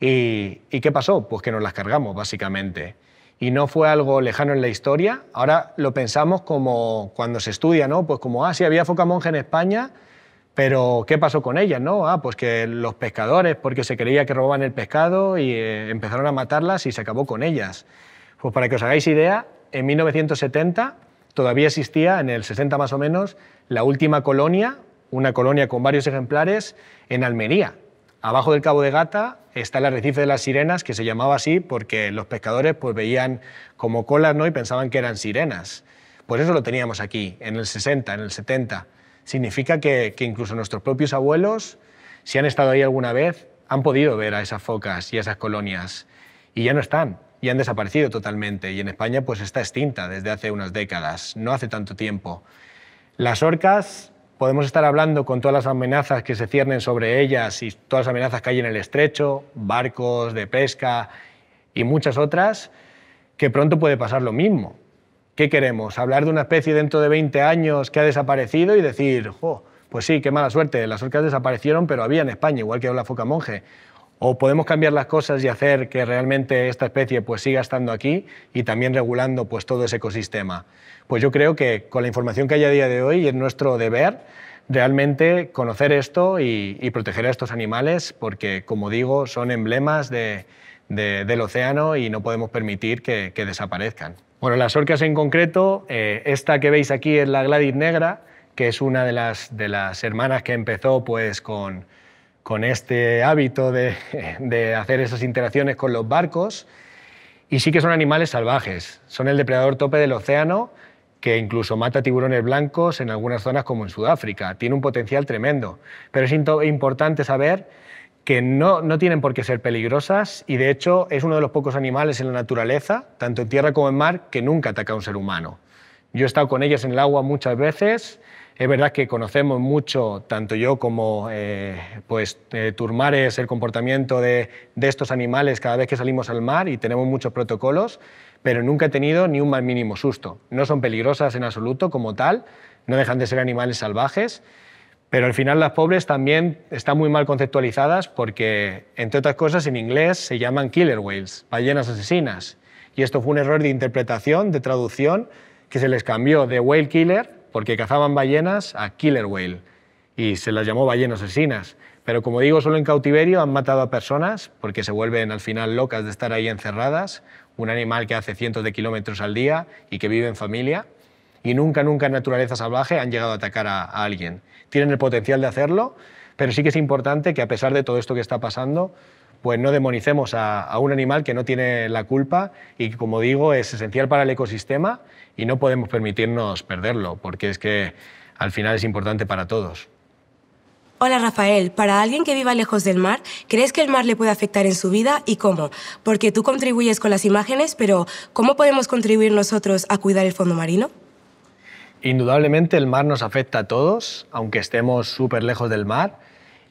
¿Y, qué pasó? Pues que nos las cargamos, básicamente y no fue algo lejano en la historia. Ahora lo pensamos como cuando se estudia, ¿no? Pues como, ah, sí, había foca monja en España, pero ¿qué pasó con ellas, no? Ah, pues que los pescadores, porque se creía que robaban el pescado y eh, empezaron a matarlas y se acabó con ellas. Pues para que os hagáis idea, en 1970 todavía existía, en el 60 más o menos, la última colonia una colonia con varios ejemplares en Almería. Abajo del Cabo de Gata está el arrecife de las sirenas, que se llamaba así porque los pescadores pues, veían como colas ¿no? y pensaban que eran sirenas. Pues eso lo teníamos aquí, en el 60, en el 70. Significa que, incluso nuestros propios abuelos, si han estado ahí alguna vez, han podido ver a esas focas y a esas colonias. Y ya no están, ya han desaparecido totalmente. Y en España pues está extinta desde hace unas décadas, no hace tanto tiempo. Las orcas podemos estar hablando con todas las amenazas que se ciernen sobre ellas y todas las amenazas que hay en el estrecho, barcos de pesca y muchas otras, que pronto puede pasar lo mismo. ¿Qué queremos? ¿Hablar de una especie dentro de 20 años que ha desaparecido y decir, jo, pues sí, qué mala suerte, las orcas desaparecieron, pero había en España, igual que la foca monje? o podemos cambiar las cosas y hacer que realmente esta especie pues siga estando aquí y también regulando pues todo ese ecosistema. Pues yo creo que con la información que hay a día de hoy es nuestro deber realmente conocer esto y, proteger a estos animales porque, como digo, son emblemas del océano y no podemos permitir que, desaparezcan. Bueno, las orcas en concreto, eh, esta que veis aquí es la Gladys negra, que es una de las, de las hermanas que empezó pues con con este hábito de, hacer esas interacciones con los barcos. Y sí que son animales salvajes. Son el depredador tope del océano que incluso mata tiburones blancos en algunas zonas como en Sudáfrica. Tiene un potencial tremendo. Pero es importante saber que no, no, tienen por qué ser peligrosas y de hecho es uno de los pocos animales en la naturaleza, tanto en tierra como en mar, que nunca ataca a un ser humano. Yo he estado con ellas en el agua muchas veces es verdad que conocemos mucho, tanto yo como eh, pues, eh, Turmares, el comportamiento de, estos animales cada vez que salimos al mar y tenemos muchos protocolos, pero nunca he tenido ni un mal mínimo susto. No son peligrosas en absoluto como tal, no dejan de ser animales salvajes, pero al final las pobres también están muy mal conceptualizadas porque, entre otras cosas, en inglés se llaman killer whales, ballenas asesinas. Y esto fue un error de interpretación, de traducción, que se les cambió de whale killer porque cazaban ballenas a killer whale y se las llamó ballenas asesinas. Pero como digo, solo en cautiverio han matado a personas porque se vuelven al final locas de estar ahí encerradas, un animal que hace cientos de kilómetros al día y que vive en familia. Y nunca, nunca en naturaleza salvaje han llegado a atacar a, alguien. Tienen el potencial de hacerlo, pero sí que es importante que a pesar de todo esto que está pasando, pues no demonicemos a, un animal que no tiene la culpa y que, como digo, es esencial para el ecosistema y no podemos permitirnos perderlo, porque es que al final es importante para todos. Hola Rafael, para alguien que viva lejos del mar, ¿crees que el mar le puede afectar en su vida y cómo? Porque tú contribuyes con las imágenes, pero ¿cómo podemos contribuir nosotros a cuidar el fondo marino? Indudablemente el mar nos afecta a todos, aunque estemos súper lejos del mar.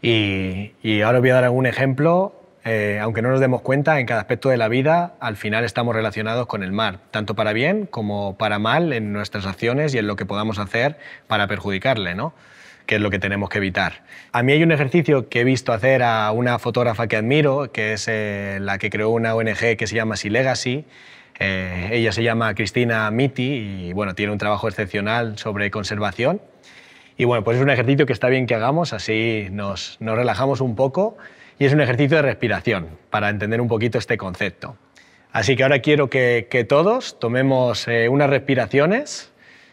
Y, ahora voy a dar algún ejemplo eh, aunque no nos demos cuenta, en cada aspecto de la vida al final estamos relacionados con el mar, tanto para bien como para mal en nuestras acciones y en lo que podamos hacer para perjudicarle, ¿no? que es lo que tenemos que evitar. A mí hay un ejercicio que he visto hacer a una fotógrafa que admiro, que es eh, la que creó una ONG que se llama Sea Legacy. Eh, ella se llama Cristina Miti y bueno, tiene un trabajo excepcional sobre conservación. Y bueno, pues es un ejercicio que está bien que hagamos, así nos relajamos un poco y es un ejercicio de respiración para entender un poquito este concepto. Así que ahora quiero que, todos tomemos eh, unas respiraciones.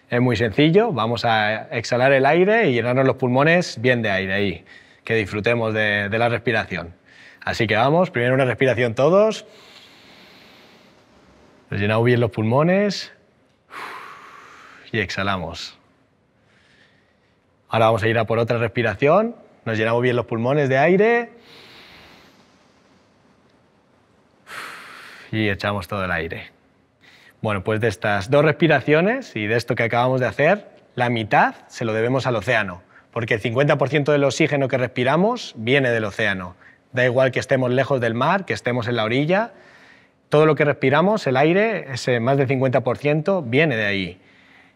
Es muy sencillo, vamos a exhalar el aire y llenarnos los pulmones bien de aire ahí, que disfrutemos de, la respiración. Así que vamos, primero una respiración todos. Llenamos bien los pulmones y exhalamos. Ahora vamos a ir a por otra respiración. Nos llenamos bien los pulmones de aire. y echamos todo el aire. Bueno, pues de estas dos respiraciones y de esto que acabamos de hacer, la mitad se lo debemos al océano, porque el 50% del oxígeno que respiramos viene del océano. Da igual que estemos lejos del mar, que estemos en la orilla, todo lo que respiramos, el aire, ese más del 50%, viene de ahí.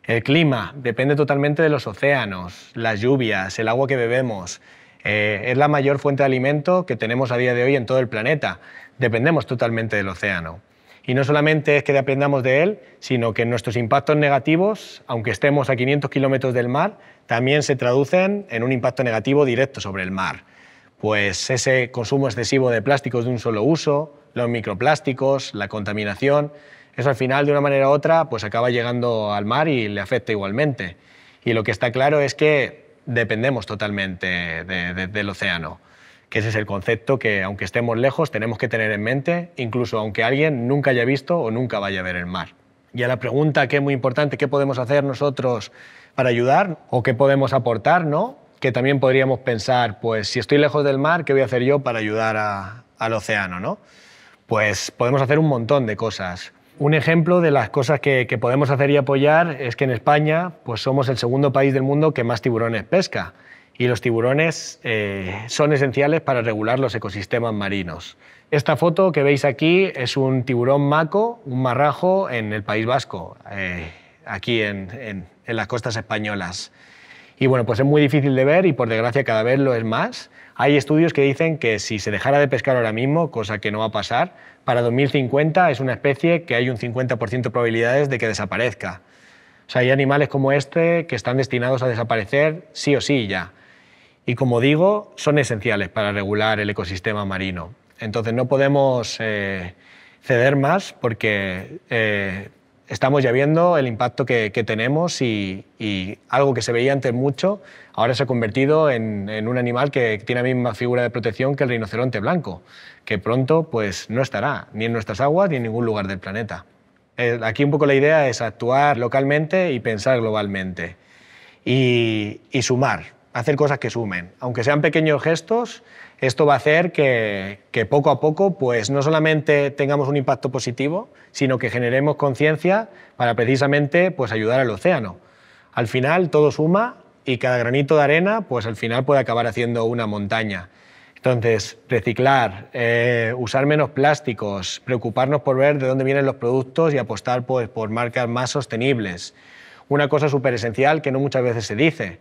El clima depende totalmente de los océanos, las lluvias, el agua que bebemos. Eh, es la mayor fuente de alimento que tenemos a día de hoy en todo el planeta dependemos totalmente del océano. Y no solamente es que dependamos de él, sino que nuestros impactos negativos, aunque estemos a 500 kilómetros del mar, también se traducen en un impacto negativo directo sobre el mar. Pues ese consumo excesivo de plásticos de un solo uso, los microplásticos, la contaminación, eso al final, de una manera u otra, pues acaba llegando al mar y le afecta igualmente. Y lo que está claro es que dependemos totalmente del océano que ese es el concepto que, aunque estemos lejos, tenemos que tener en mente, incluso aunque alguien nunca haya visto o nunca vaya a ver el mar. Y a la pregunta que es muy importante, ¿qué podemos hacer nosotros para ayudar o qué podemos aportar? ¿no? Que también podríamos pensar, pues si estoy lejos del mar, ¿qué voy a hacer yo para ayudar al océano? ¿no? Pues podemos hacer un montón de cosas. Un ejemplo de las cosas que, que podemos hacer y apoyar es que en España pues somos el segundo país del mundo que más tiburones pesca y los tiburones eh, son esenciales para regular los ecosistemas marinos. Esta foto que veis aquí es un tiburón maco, un marrajo en el País Vasco, eh, aquí en, en las costas españolas. Y bueno, pues es muy difícil de ver y por desgracia cada vez lo es más. Hay estudios que dicen que si se dejara de pescar ahora mismo, cosa que no va a pasar, para 2050 es una especie que hay un 50% de probabilidades de que desaparezca. O sea, hay animales como este que están destinados a desaparecer sí o sí ya y, como digo, son esenciales para regular el ecosistema marino. Entonces no podemos eh, ceder más porque eh, estamos ya viendo el impacto que, tenemos y, algo que se veía antes mucho, ahora se ha convertido en, un animal que tiene la misma figura de protección que el rinoceronte blanco, que pronto pues, no estará ni en nuestras aguas ni en ningún lugar del planeta. Eh, aquí un poco la idea es actuar localmente y pensar globalmente y sumar, hacer cosas que sumen. Aunque sean pequeños gestos, esto va a hacer que, poco a poco pues, no solamente tengamos un impacto positivo, sino que generemos conciencia para precisamente pues, ayudar al océano. Al final todo suma y cada granito de arena pues, al final puede acabar haciendo una montaña. Entonces, reciclar, eh, usar menos plásticos, preocuparnos por ver de dónde vienen los productos y apostar pues, por marcas más sostenibles. Una cosa súper esencial que no muchas veces se dice.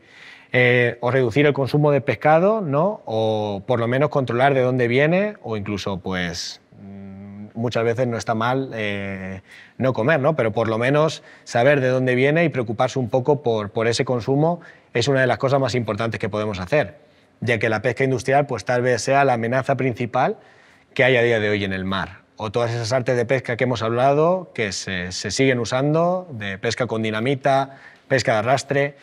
Eh, o reducir el consumo de pescado, O por lo menos controlar de dónde viene o incluso, pues, mm, muchas veces no está mal eh, no comer, Pero por lo menos saber de dónde viene y preocuparse un poco por, ese consumo es una de las cosas más importantes que podemos hacer, ya que la pesca industrial, pues, tal vez sea la amenaza principal que hay a día de hoy en el mar o todas esas artes de pesca que hemos hablado que se, siguen usando, de pesca con dinamita, pesca de arrastre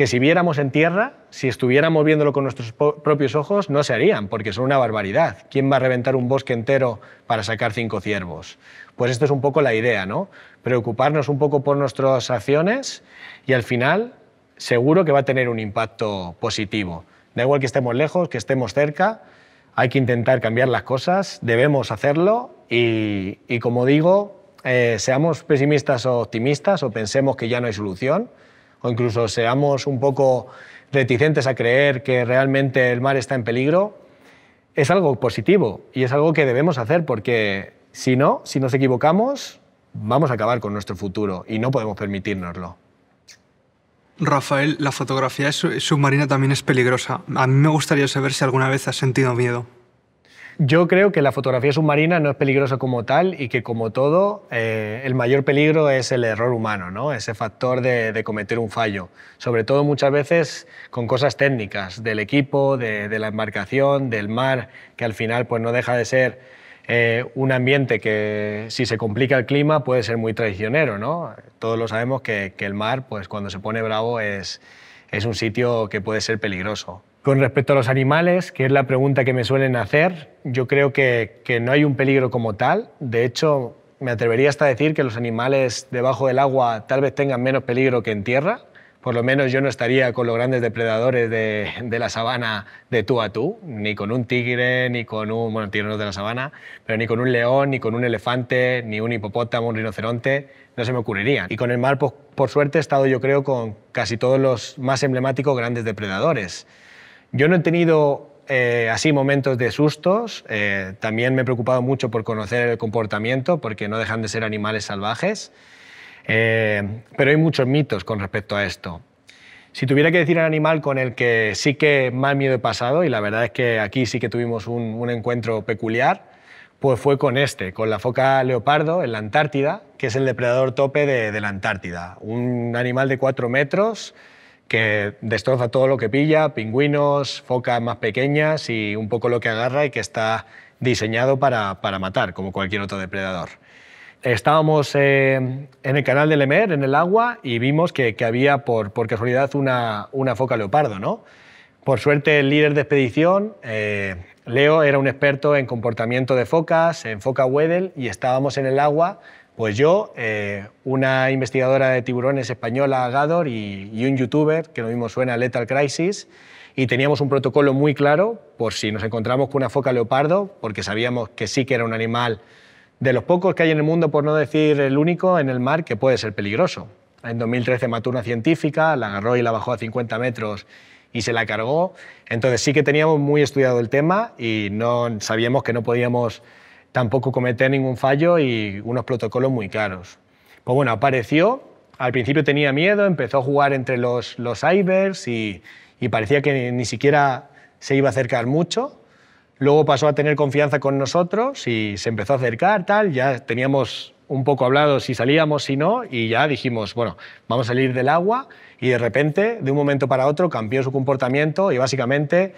que si viéramos en tierra, si estuviéramos viéndolo con nuestros propios ojos, no se harían, porque son una barbaridad. ¿Quién va a reventar un bosque entero para sacar cinco ciervos? Pues esto es un poco la idea, ¿no? Preocuparnos un poco por nuestras acciones y al final seguro que va a tener un impacto positivo. Da igual que estemos lejos, que estemos cerca, hay que intentar cambiar las cosas, debemos hacerlo y, como digo, eh, seamos pesimistas o optimistas o pensemos que ya no hay solución, o incluso seamos un poco reticentes a creer que realmente el mar está en peligro, es algo positivo y es algo que debemos hacer porque si no, si nos equivocamos, vamos a acabar con nuestro futuro y no podemos permitirnoslo. Rafael, la fotografía submarina también es peligrosa. A mí me gustaría saber si alguna vez has sentido miedo. Yo creo que la fotografía submarina no es peligrosa como tal y que como todo eh, el mayor peligro es el error humano, ¿no? ese factor de, cometer un fallo, sobre todo muchas veces con cosas técnicas del equipo, de, la embarcación, del mar, que al final pues no deja de ser eh, un ambiente que si se complica el clima puede ser muy traicionero. ¿no? Todos lo sabemos que, el mar pues, cuando se pone bravo es un sitio que puede ser peligroso. Con respecto a los animales, que es la pregunta que me suelen hacer, yo creo que, no hay un peligro como tal. De hecho, me atrevería hasta a decir que los animales debajo del agua tal vez tengan menos peligro que en tierra. Por lo menos yo no estaría con los grandes depredadores de, la sabana de tú a tú, ni con un tigre, ni con un, bueno, tigre no de la sabana, pero ni con un león, ni con un elefante, ni un hipopótamo, un rinoceronte, no se me ocurriría. Y con el mar, pues, por suerte, he estado yo creo con casi todos los más emblemáticos grandes depredadores. Yo no he tenido eh, así momentos de sustos. Eh, también me he preocupado mucho por conocer el comportamiento, porque no dejan de ser animales salvajes. Eh, pero hay muchos mitos con respecto a esto. Si tuviera que decir un animal con el que sí que más miedo he pasado, y la verdad es que aquí sí que tuvimos un, encuentro peculiar, pues fue con este, con la foca leopardo en la Antártida, que es el depredador tope de, la Antártida. Un animal de cuatro metros, que destroza todo lo que pilla, pingüinos, focas más pequeñas y un poco lo que agarra y que está diseñado para, matar, como cualquier otro depredador. Estábamos eh, en el canal del Emer, en el agua, y vimos que, había por, casualidad una, foca leopardo. ¿no? Por suerte, el líder de expedición, eh, Leo, era un experto en comportamiento de focas, en foca Wedel, y estábamos en el agua pues yo, eh, una investigadora de tiburones española, Gador, y, un youtuber, que lo mismo suena Lethal Crisis, y teníamos un protocolo muy claro por si nos encontramos con una foca leopardo, porque sabíamos que sí que era un animal de los pocos que hay en el mundo, por no decir el único, en el mar que puede ser peligroso. En 2013 mató una científica, la agarró y la bajó a 50 metros y se la cargó. Entonces sí que teníamos muy estudiado el tema y no sabíamos que no podíamos tampoco cometer ningún fallo y unos protocolos muy claros. Pues bueno, apareció, al principio tenía miedo, empezó a jugar entre los, los y, parecía que ni siquiera se iba a acercar mucho. Luego pasó a tener confianza con nosotros y se empezó a acercar, tal, ya teníamos un poco hablado si salíamos, si no, y ya dijimos, bueno, vamos a salir del agua y de repente, de un momento para otro, cambió su comportamiento y básicamente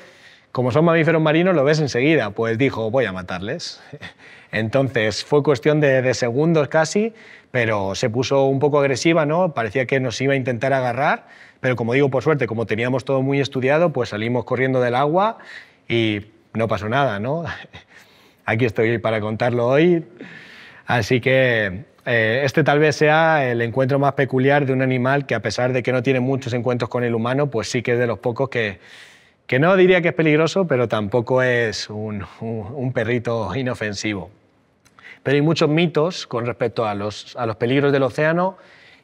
como son mamíferos marinos, lo ves enseguida, pues dijo, voy a matarles. Entonces, fue cuestión de, segundos casi, pero se puso un poco agresiva, ¿no? Parecía que nos iba a intentar agarrar, pero como digo, por suerte, como teníamos todo muy estudiado, pues salimos corriendo del agua y no pasó nada, ¿no? Aquí estoy para contarlo hoy. Así que eh, este tal vez sea el encuentro más peculiar de un animal que a pesar de que no tiene muchos encuentros con el humano, pues sí que es de los pocos que, que no diría que es peligroso, pero tampoco es un, perrito inofensivo. Pero hay muchos mitos con respecto a los, a los peligros del océano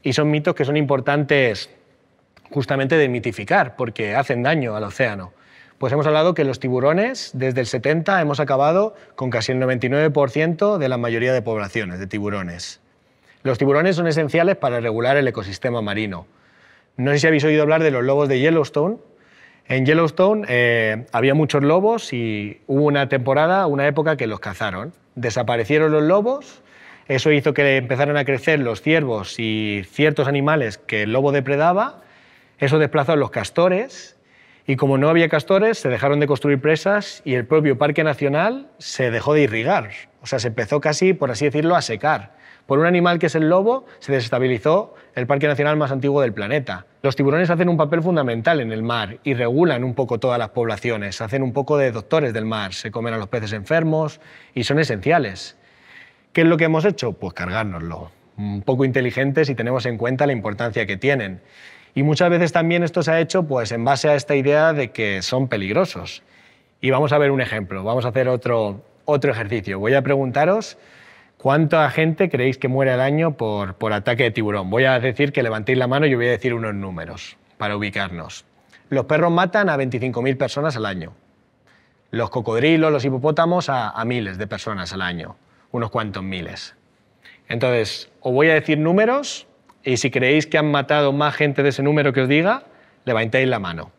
y son mitos que son importantes justamente de mitificar, porque hacen daño al océano. Pues hemos hablado que los tiburones, desde el 70 hemos acabado con casi el 99% de la mayoría de poblaciones de tiburones. Los tiburones son esenciales para regular el ecosistema marino. No sé si habéis oído hablar de los lobos de Yellowstone, en Yellowstone eh, había muchos lobos y hubo una temporada, una época que los cazaron. Desaparecieron los lobos, eso hizo que empezaran a crecer los ciervos y ciertos animales que el lobo depredaba, eso desplazó a los castores y como no había castores se dejaron de construir presas y el propio Parque Nacional se dejó de irrigar, o sea, se empezó casi, por así decirlo, a secar por un animal que es el lobo, se desestabilizó el parque nacional más antiguo del planeta. Los tiburones hacen un papel fundamental en el mar y regulan un poco todas las poblaciones, hacen un poco de doctores del mar, se comen a los peces enfermos y son esenciales. ¿Qué es lo que hemos hecho? Pues cargárnoslo. Un mm, poco inteligentes y tenemos en cuenta la importancia que tienen. Y muchas veces también esto se ha hecho pues, en base a esta idea de que son peligrosos. Y vamos a ver un ejemplo, vamos a hacer otro, otro ejercicio. Voy a preguntaros ¿Cuánta gente creéis que muere al año por, ataque de tiburón? Voy a decir que levantéis la mano y voy a decir unos números para ubicarnos. Los perros matan a 25.000 personas al año. Los cocodrilos, los hipopótamos a, a miles de personas al año. Unos cuantos miles. Entonces, os voy a decir números y si creéis que han matado más gente de ese número que os diga, levantéis la mano.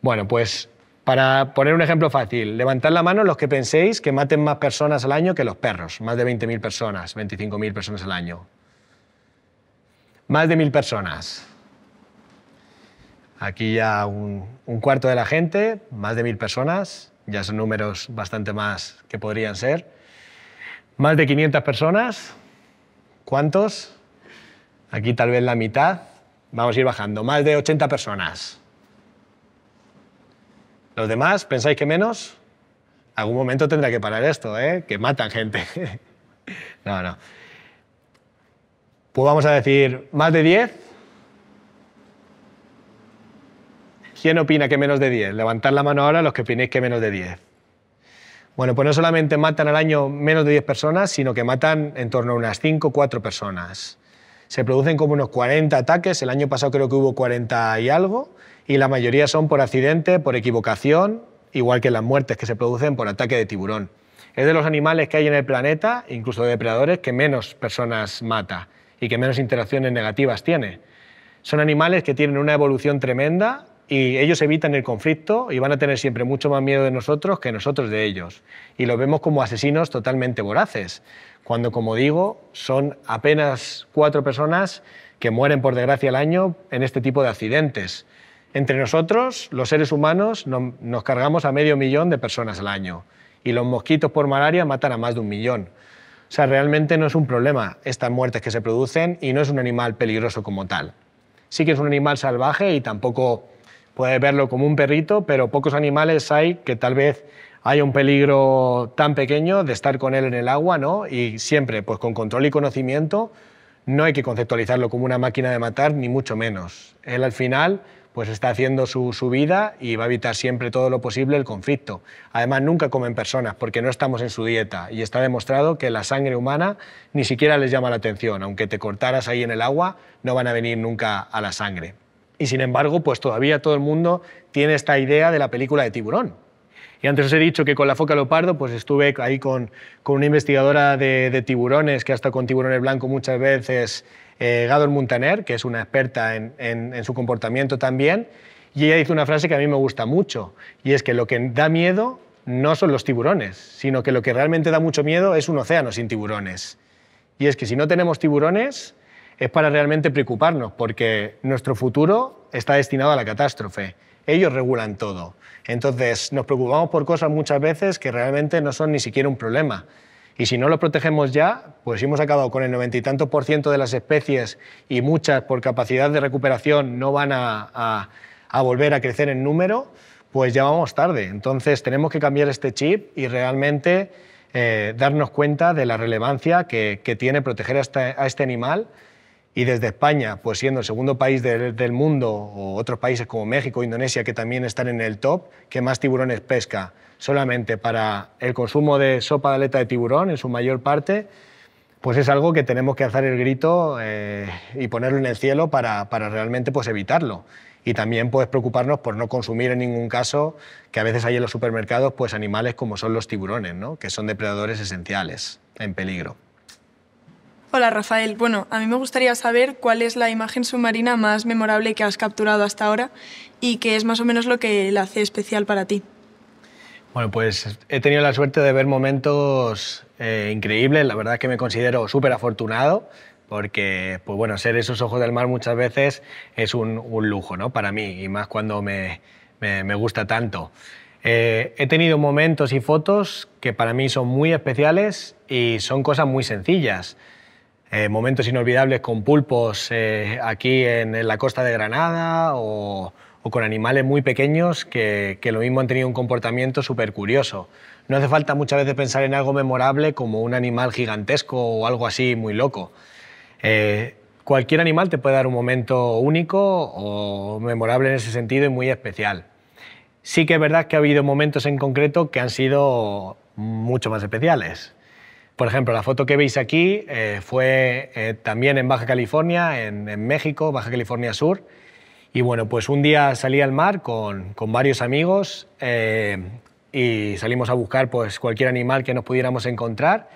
Bueno, pues para poner un ejemplo fácil, levantad la mano los que penséis que maten más personas al año que los perros, más de 20.000 personas, 25.000 personas al año. Más de 1.000 personas. Aquí ya un, cuarto de la gente, más de 1.000 personas, ya son números bastante más que podrían ser. Más de 500 personas, ¿cuántos? Aquí tal vez la mitad. Vamos a ir bajando, más de 80 personas. ¿Los demás pensáis que menos? Algún momento tendrá que parar esto, ¿eh? que matan gente. no, no. Pues vamos a decir, ¿más de 10? ¿Quién opina que menos de 10? Levantad la mano ahora los que opinéis que menos de 10. Bueno, pues no solamente matan al año menos de 10 personas, sino que matan en torno a unas 5 o 4 personas se producen como unos 40 ataques, el año pasado creo que hubo 40 y algo, y la mayoría son por accidente, por equivocación, igual que las muertes que se producen por ataque de tiburón. Es de los animales que hay en el planeta, incluso de depredadores, que menos personas mata y que menos interacciones negativas tiene. Son animales que tienen una evolución tremenda, y ellos evitan el conflicto y van a tener siempre mucho más miedo de nosotros que nosotros de ellos. Y los vemos como asesinos totalmente voraces, cuando, como digo, son apenas cuatro personas que mueren, por desgracia, al año en este tipo de accidentes. Entre nosotros, los seres humanos, nos cargamos a medio millón de personas al año y los mosquitos por malaria matan a más de un millón. O sea, realmente no es un problema estas muertes que se producen y no es un animal peligroso como tal. Sí que es un animal salvaje y tampoco Puede verlo como un perrito, pero pocos animales hay que tal vez haya un peligro tan pequeño de estar con él en el agua, ¿no? Y siempre, pues con control y conocimiento, no hay que conceptualizarlo como una máquina de matar, ni mucho menos. Él al final pues está haciendo su, su, vida y va a evitar siempre todo lo posible el conflicto. Además, nunca comen personas porque no estamos en su dieta y está demostrado que la sangre humana ni siquiera les llama la atención. Aunque te cortaras ahí en el agua, no van a venir nunca a la sangre y sin embargo, pues todavía todo el mundo tiene esta idea de la película de tiburón. Y antes os he dicho que con la foca leopardo, pues estuve ahí con, una investigadora de, tiburones, que ha estado con tiburones blancos muchas veces, eh, Gador Muntaner, que es una experta en, en su comportamiento también, y ella dice una frase que a mí me gusta mucho, y es que lo que da miedo no son los tiburones, sino que lo que realmente da mucho miedo es un océano sin tiburones. Y es que si no tenemos tiburones, es para realmente preocuparnos, porque nuestro futuro está destinado a la catástrofe. Ellos regulan todo. Entonces, nos preocupamos por cosas muchas veces que realmente no son ni siquiera un problema. Y si no lo protegemos ya, pues hemos acabado con el noventa y tanto por ciento de las especies y muchas por capacidad de recuperación no van a, volver a crecer en número, pues ya vamos tarde. Entonces tenemos que cambiar este chip y realmente eh, darnos cuenta de la relevancia que, tiene proteger a este, este animal y desde España, pues siendo el segundo país del, mundo, o otros países como México, Indonesia, que también están en el top, que más tiburones pesca, solamente para el consumo de sopa de aleta de tiburón en su mayor parte, pues es algo que tenemos que hacer el grito eh, y ponerlo en el cielo para, realmente pues evitarlo. Y también pues preocuparnos por no consumir en ningún caso, que a veces hay en los supermercados pues animales como son los tiburones, que son depredadores esenciales en peligro. Hola Rafael, bueno, a mí me gustaría saber cuál es la imagen submarina más memorable que has capturado hasta ahora y qué es más o menos lo que la hace especial para ti. Bueno, pues he tenido la suerte de ver momentos eh, increíbles, la verdad es que me considero súper afortunado porque, pues bueno, ser esos ojos del mar muchas veces es un, lujo, ¿no? Para mí, y más cuando me, me, gusta tanto. Eh, he tenido momentos y fotos que para mí son muy especiales y son cosas muy sencillas. Eh, momentos inolvidables con pulpos eh, aquí en, la costa de Granada o, con animales muy pequeños que, lo mismo han tenido un comportamiento súper curioso. No hace falta muchas veces pensar en algo memorable como un animal gigantesco o algo así muy loco. Eh, cualquier animal te puede dar un momento único o memorable en ese sentido y muy especial. Sí que es verdad que ha habido momentos en concreto que han sido mucho más especiales. Por ejemplo, la foto que veis aquí eh, fue eh, también en Baja California, en, México, Baja California Sur. Y bueno, pues un día salí al mar con, varios amigos eh, y salimos a buscar pues, cualquier animal que nos pudiéramos encontrar.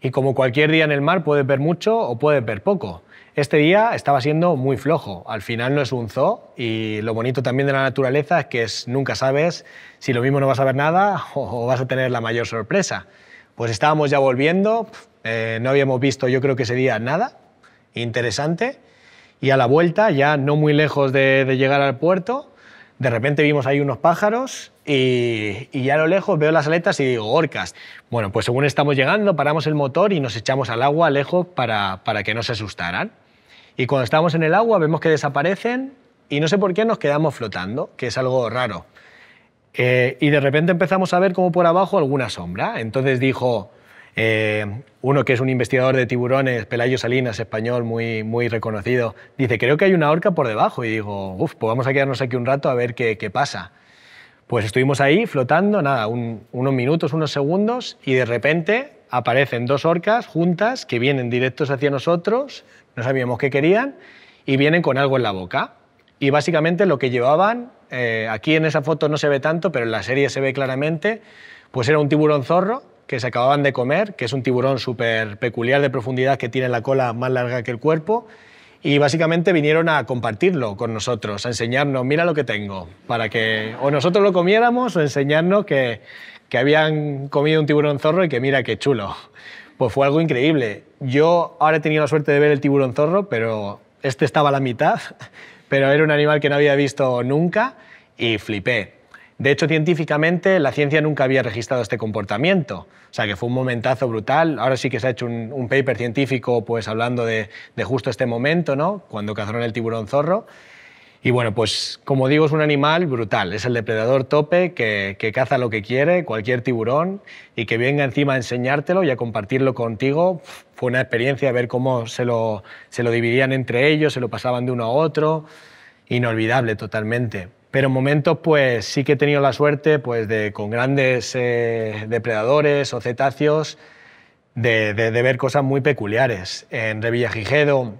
Y como cualquier día en el mar puede ver mucho o puede ver poco. Este día estaba siendo muy flojo. Al final no es un zoo y lo bonito también de la naturaleza es que es, nunca sabes si lo mismo no vas a ver nada o vas a tener la mayor sorpresa. Pues estábamos ya volviendo, eh, no habíamos visto yo creo que día nada interesante y a la vuelta, ya no muy lejos de, llegar al puerto, de repente vimos ahí unos pájaros y, ya a lo lejos veo las aletas y digo, orcas. Bueno, pues según estamos llegando, paramos el motor y nos echamos al agua lejos para, para que no se asustaran. Y cuando estamos en el agua vemos que desaparecen y no sé por qué nos quedamos flotando, que es algo raro. Eh, y de repente empezamos a ver como por abajo alguna sombra. Entonces dijo eh, uno que es un investigador de tiburones, Pelayo Salinas, español, muy, muy reconocido, dice, creo que hay una orca por debajo. Y digo, uff, pues vamos a quedarnos aquí un rato a ver qué, pasa. Pues estuvimos ahí flotando, nada, unos minutos, unos segundos, y de repente aparecen dos orcas juntas que vienen directos hacia nosotros, no sabíamos qué querían, y vienen con algo en la boca. Y básicamente lo que llevaban eh, aquí en esa foto no se ve tanto, pero en la serie se ve claramente, pues era un tiburón zorro que se acababan de comer, que es un tiburón súper peculiar de profundidad que tiene la cola más larga que el cuerpo, y básicamente vinieron a compartirlo con nosotros, a enseñarnos, mira lo que tengo, para que o nosotros lo comiéramos o enseñarnos que, que habían comido un tiburón zorro y que mira qué chulo. Pues fue algo increíble. Yo ahora he tenido la suerte de ver el tiburón zorro, pero este estaba a la mitad pero era un animal que no había visto nunca y flipé. De hecho, científicamente, la ciencia nunca había registrado este comportamiento. O sea, que fue un momentazo brutal. Ahora sí que se ha hecho un, paper científico pues, hablando de, de, justo este momento, ¿no? cuando cazaron el tiburón zorro. Y bueno, pues como digo, es un animal brutal. Es el depredador tope que, caza lo que quiere, cualquier tiburón, y que venga encima a enseñártelo y a compartirlo contigo. Fue una experiencia ver cómo se lo, se lo dividían entre ellos, se lo pasaban de uno a otro. Inolvidable totalmente. Pero en momentos, pues sí que he tenido la suerte pues, de con grandes eh, depredadores o cetáceos de, de, ver cosas muy peculiares. En Revillagigedo,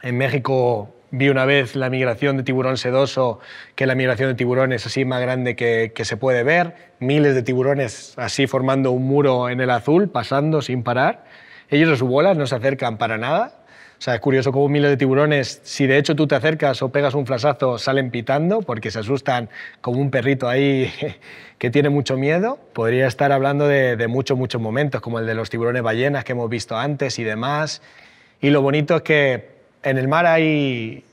en México vi una vez la migración de tiburón sedoso, que la migración de tiburones así más grande que, se puede ver, miles de tiburones así formando un muro en el azul, pasando sin parar. Ellos a sus bolas no se acercan para nada. O sea, es curioso cómo miles de tiburones, si de hecho tú te acercas o pegas un flasazo, salen pitando porque se asustan como un perrito ahí que tiene mucho miedo. Podría estar hablando de, de muchos, muchos momentos, como el de los tiburones ballenas que hemos visto antes y demás. Y lo bonito es que en el mar hay,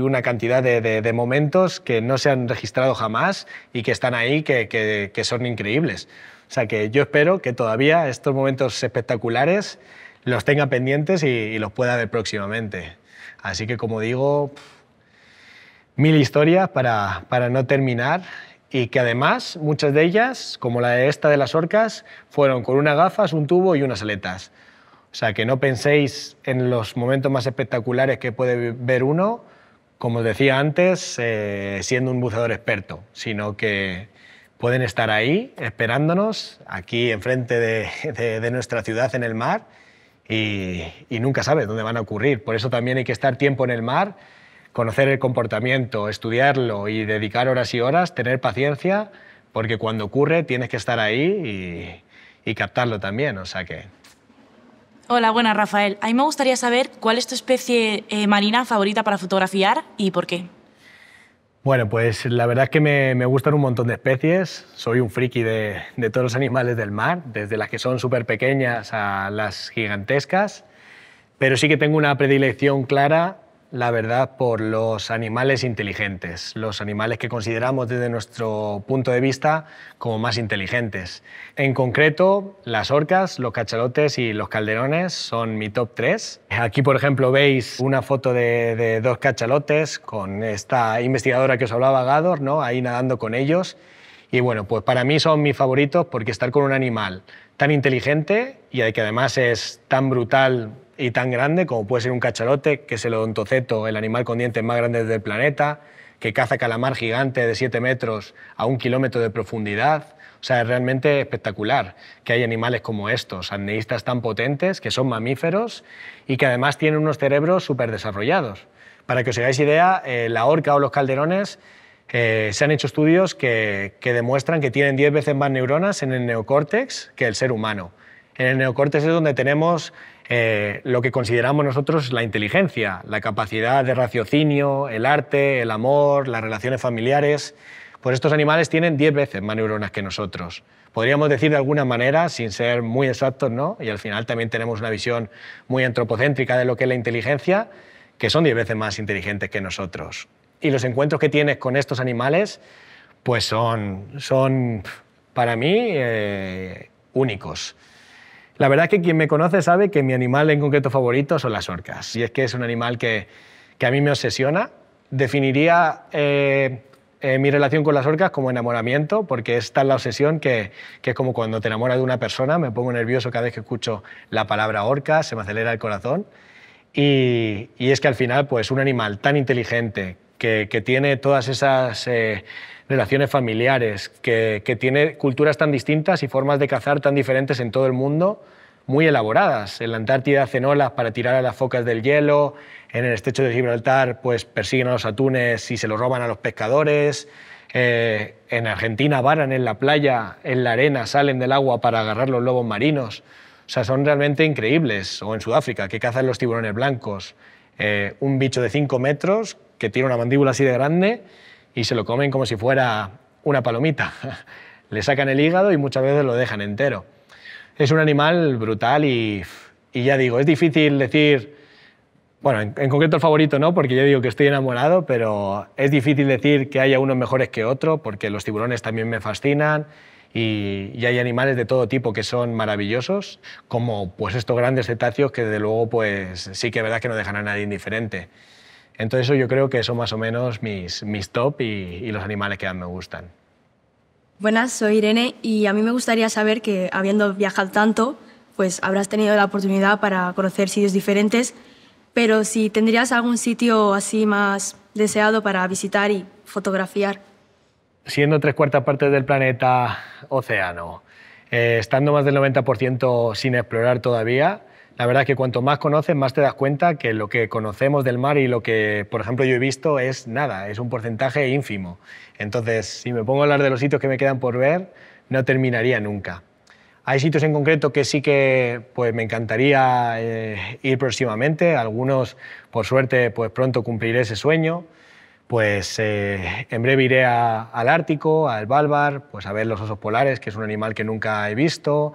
una cantidad de, momentos que no se han registrado jamás y que están ahí, que, son increíbles. O sea que yo espero que todavía estos momentos espectaculares los tenga pendientes y, los pueda ver próximamente. Así que, como digo, mil historias para, para no terminar y que además muchas de ellas, como la de esta de las orcas, fueron con unas gafas, un tubo y unas aletas. O sea, que no penséis en los momentos más espectaculares que puede ver uno, como decía antes, eh, siendo un buceador experto, sino que pueden estar ahí esperándonos, aquí enfrente de, nuestra ciudad en el mar, y, nunca sabes dónde van a ocurrir. Por eso también hay que estar tiempo en el mar, conocer el comportamiento, estudiarlo y dedicar horas y horas, tener paciencia, porque cuando ocurre tienes que estar ahí y, y captarlo también. O sea que Hola, buenas, Rafael. A mí me gustaría saber cuál es tu especie eh, marina favorita para fotografiar y por qué. Bueno, pues la verdad es que me, gustan un montón de especies. Soy un friki de, de todos los animales del mar, desde las que son súper pequeñas a las gigantescas. Pero sí que tengo una predilección clara la verdad, por los animales inteligentes, los animales que consideramos desde nuestro punto de vista como más inteligentes. En concreto, las orcas, los cachalotes y los calderones son mi top 3. Aquí, por ejemplo, veis una foto de, dos cachalotes con esta investigadora que os hablaba, Gador, ¿no? ahí nadando con ellos. Y bueno, pues para mí son mis favoritos porque estar con un animal tan inteligente y que además es tan brutal y tan grande como puede ser un cachalote, que es el odontoceto, el animal con dientes más grande del planeta, que caza calamar gigante de 7 metros a un kilómetro de profundidad. O sea, es realmente espectacular que hay animales como estos, apneístas tan potentes, que son mamíferos y que además tienen unos cerebros súper desarrollados. Para que os hagáis idea, eh, la orca o los calderones eh, se han hecho estudios que, que demuestran que tienen 10 veces más neuronas en el neocórtex que el ser humano. En el neocórtex es donde tenemos eh, lo que consideramos nosotros la inteligencia, la capacidad de raciocinio, el arte, el amor, las relaciones familiares. Pues estos animales tienen 10 veces más neuronas que nosotros. Podríamos decir de alguna manera, sin ser muy exactos, ¿no? Y al final también tenemos una visión muy antropocéntrica de lo que es la inteligencia, que son 10 veces más inteligentes que nosotros. Y los encuentros que tienes con estos animales, pues son, para mí, eh, únicos. La verdad es que quien me conoce sabe que mi animal en concreto favorito son las orcas. Y es que es un animal que, que a mí me obsesiona. Definiría eh, eh, mi relación con las orcas como enamoramiento, porque es tal la obsesión que, es como cuando te enamoras de una persona. Me pongo nervioso cada vez que escucho la palabra orca, se me acelera el corazón. Y, es que al final, pues un animal tan inteligente que, tiene todas esas... Eh, relaciones familiares, que, que tiene culturas tan distintas y formas de cazar tan diferentes en todo el mundo, muy elaboradas. En la Antártida hacen olas para tirar a las focas del hielo, en el estrecho de Gibraltar pues, persiguen a los atunes y se los roban a los pescadores. Eh, en Argentina varan en la playa, en la arena, salen del agua para agarrar los lobos marinos. O sea, son realmente increíbles. O en Sudáfrica, que cazan los tiburones blancos. Eh, un bicho de 5 metros que tiene una mandíbula así de grande y se lo comen como si fuera una palomita. Le sacan el hígado y muchas veces lo dejan entero. Es un animal brutal y, ya digo, es difícil decir, bueno, en, concreto el favorito no, porque ya digo que estoy enamorado, pero es difícil decir que haya unos mejores que otro, porque los tiburones también me fascinan y, hay animales de todo tipo que son maravillosos, como pues estos grandes cetáceos que desde luego pues sí que es verdad que no dejan a nadie indiferente. Entonces yo creo que son más o menos mis, mis top y, los animales que más me gustan. Buenas, soy Irene y a mí me gustaría saber que, habiendo viajado tanto, pues habrás tenido la oportunidad para conocer sitios diferentes, pero si tendrías algún sitio así más deseado para visitar y fotografiar. Siendo tres cuartas partes del planeta océano, eh, estando más del 90% sin explorar todavía, la verdad es que cuanto más conoces, más te das cuenta que lo que conocemos del mar y lo que, por ejemplo, yo he visto es nada, es un porcentaje ínfimo. Entonces, si me pongo a hablar de los sitios que me quedan por ver, no terminaría nunca. Hay sitios en concreto que sí que pues, me encantaría eh, ir próximamente. Algunos, por suerte, pues pronto cumpliré ese sueño. Pues eh, en breve iré al Ártico, al Bálvar, pues a ver los osos polares, que es un animal que nunca he visto.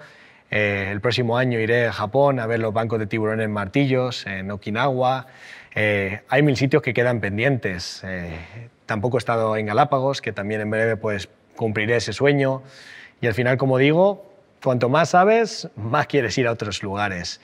Eh, el próximo año iré a Japón a ver los bancos de tiburones martillos en Okinawa. Eh, hay mil sitios que quedan pendientes. Eh, tampoco he estado en Galápagos, que también en breve pues, cumpliré ese sueño. Y al final, como digo, cuanto más sabes, más quieres ir a otros lugares.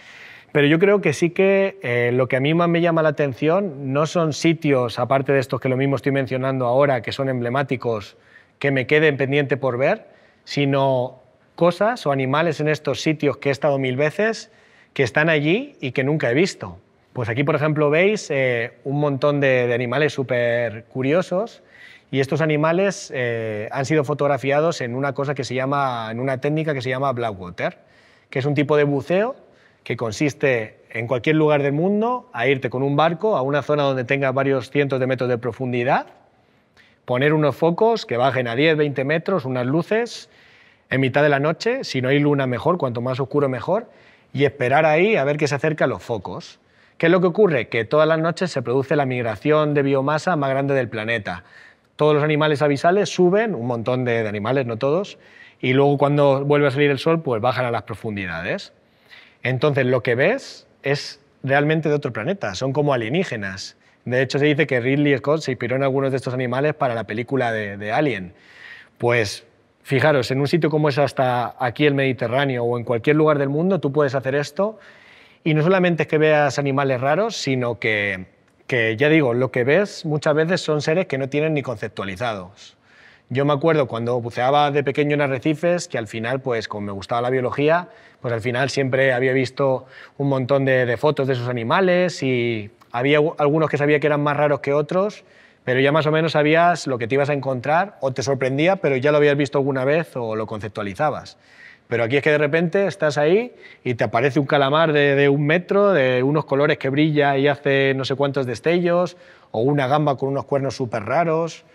Pero yo creo que sí que lo que a mí más me llama la atención no son sitios, aparte de estos que lo mismo estoy mencionando ahora, que son emblemáticos, que me queden pendiente por ver, sino cosas o animales en estos sitios que he estado mil veces, que están allí y que nunca he visto. Pues aquí, por ejemplo, veis eh, un montón de, animales súper curiosos y estos animales eh, han sido fotografiados en una cosa que se llama, en una técnica que se llama blackwater, que es un tipo de buceo que consiste en cualquier lugar del mundo a irte con un barco a una zona donde tenga varios cientos de metros de profundidad, poner unos focos que bajen a 10, 20 metros, unas luces en mitad de la noche, si no hay luna mejor, cuanto más oscuro mejor, y esperar ahí a ver que se acercan los focos. ¿Qué es lo que ocurre? Que todas las noches se produce la migración de biomasa más grande del planeta. Todos los animales avisales suben, un montón de, animales, no todos, y luego cuando vuelve a salir el sol, pues bajan a las profundidades. Entonces lo que ves es realmente de otro planeta, son como alienígenas. De hecho, se dice que Ridley Scott se inspiró en algunos de estos animales para la película de, de Alien. Pues Fijaros, en un sitio como es hasta aquí el Mediterráneo o en cualquier lugar del mundo, tú puedes hacer esto y no solamente es que veas animales raros, sino que, ya digo, lo que ves muchas veces son seres que no tienen ni conceptualizados. Yo me acuerdo cuando buceaba de pequeño en arrecifes, que al final, pues como me gustaba la biología, pues al final siempre había visto un montón de, de fotos de esos animales y había algunos que sabía que eran más raros que otros, pero ya más o menos sabías lo que te ibas a encontrar o te sorprendía, pero ya lo habías visto alguna vez o lo conceptualizabas. Pero aquí es que de repente estás ahí y te aparece un calamar de, un metro, de unos colores que brilla y hace no sé cuántos destellos, o una gamba con unos cuernos súper raros,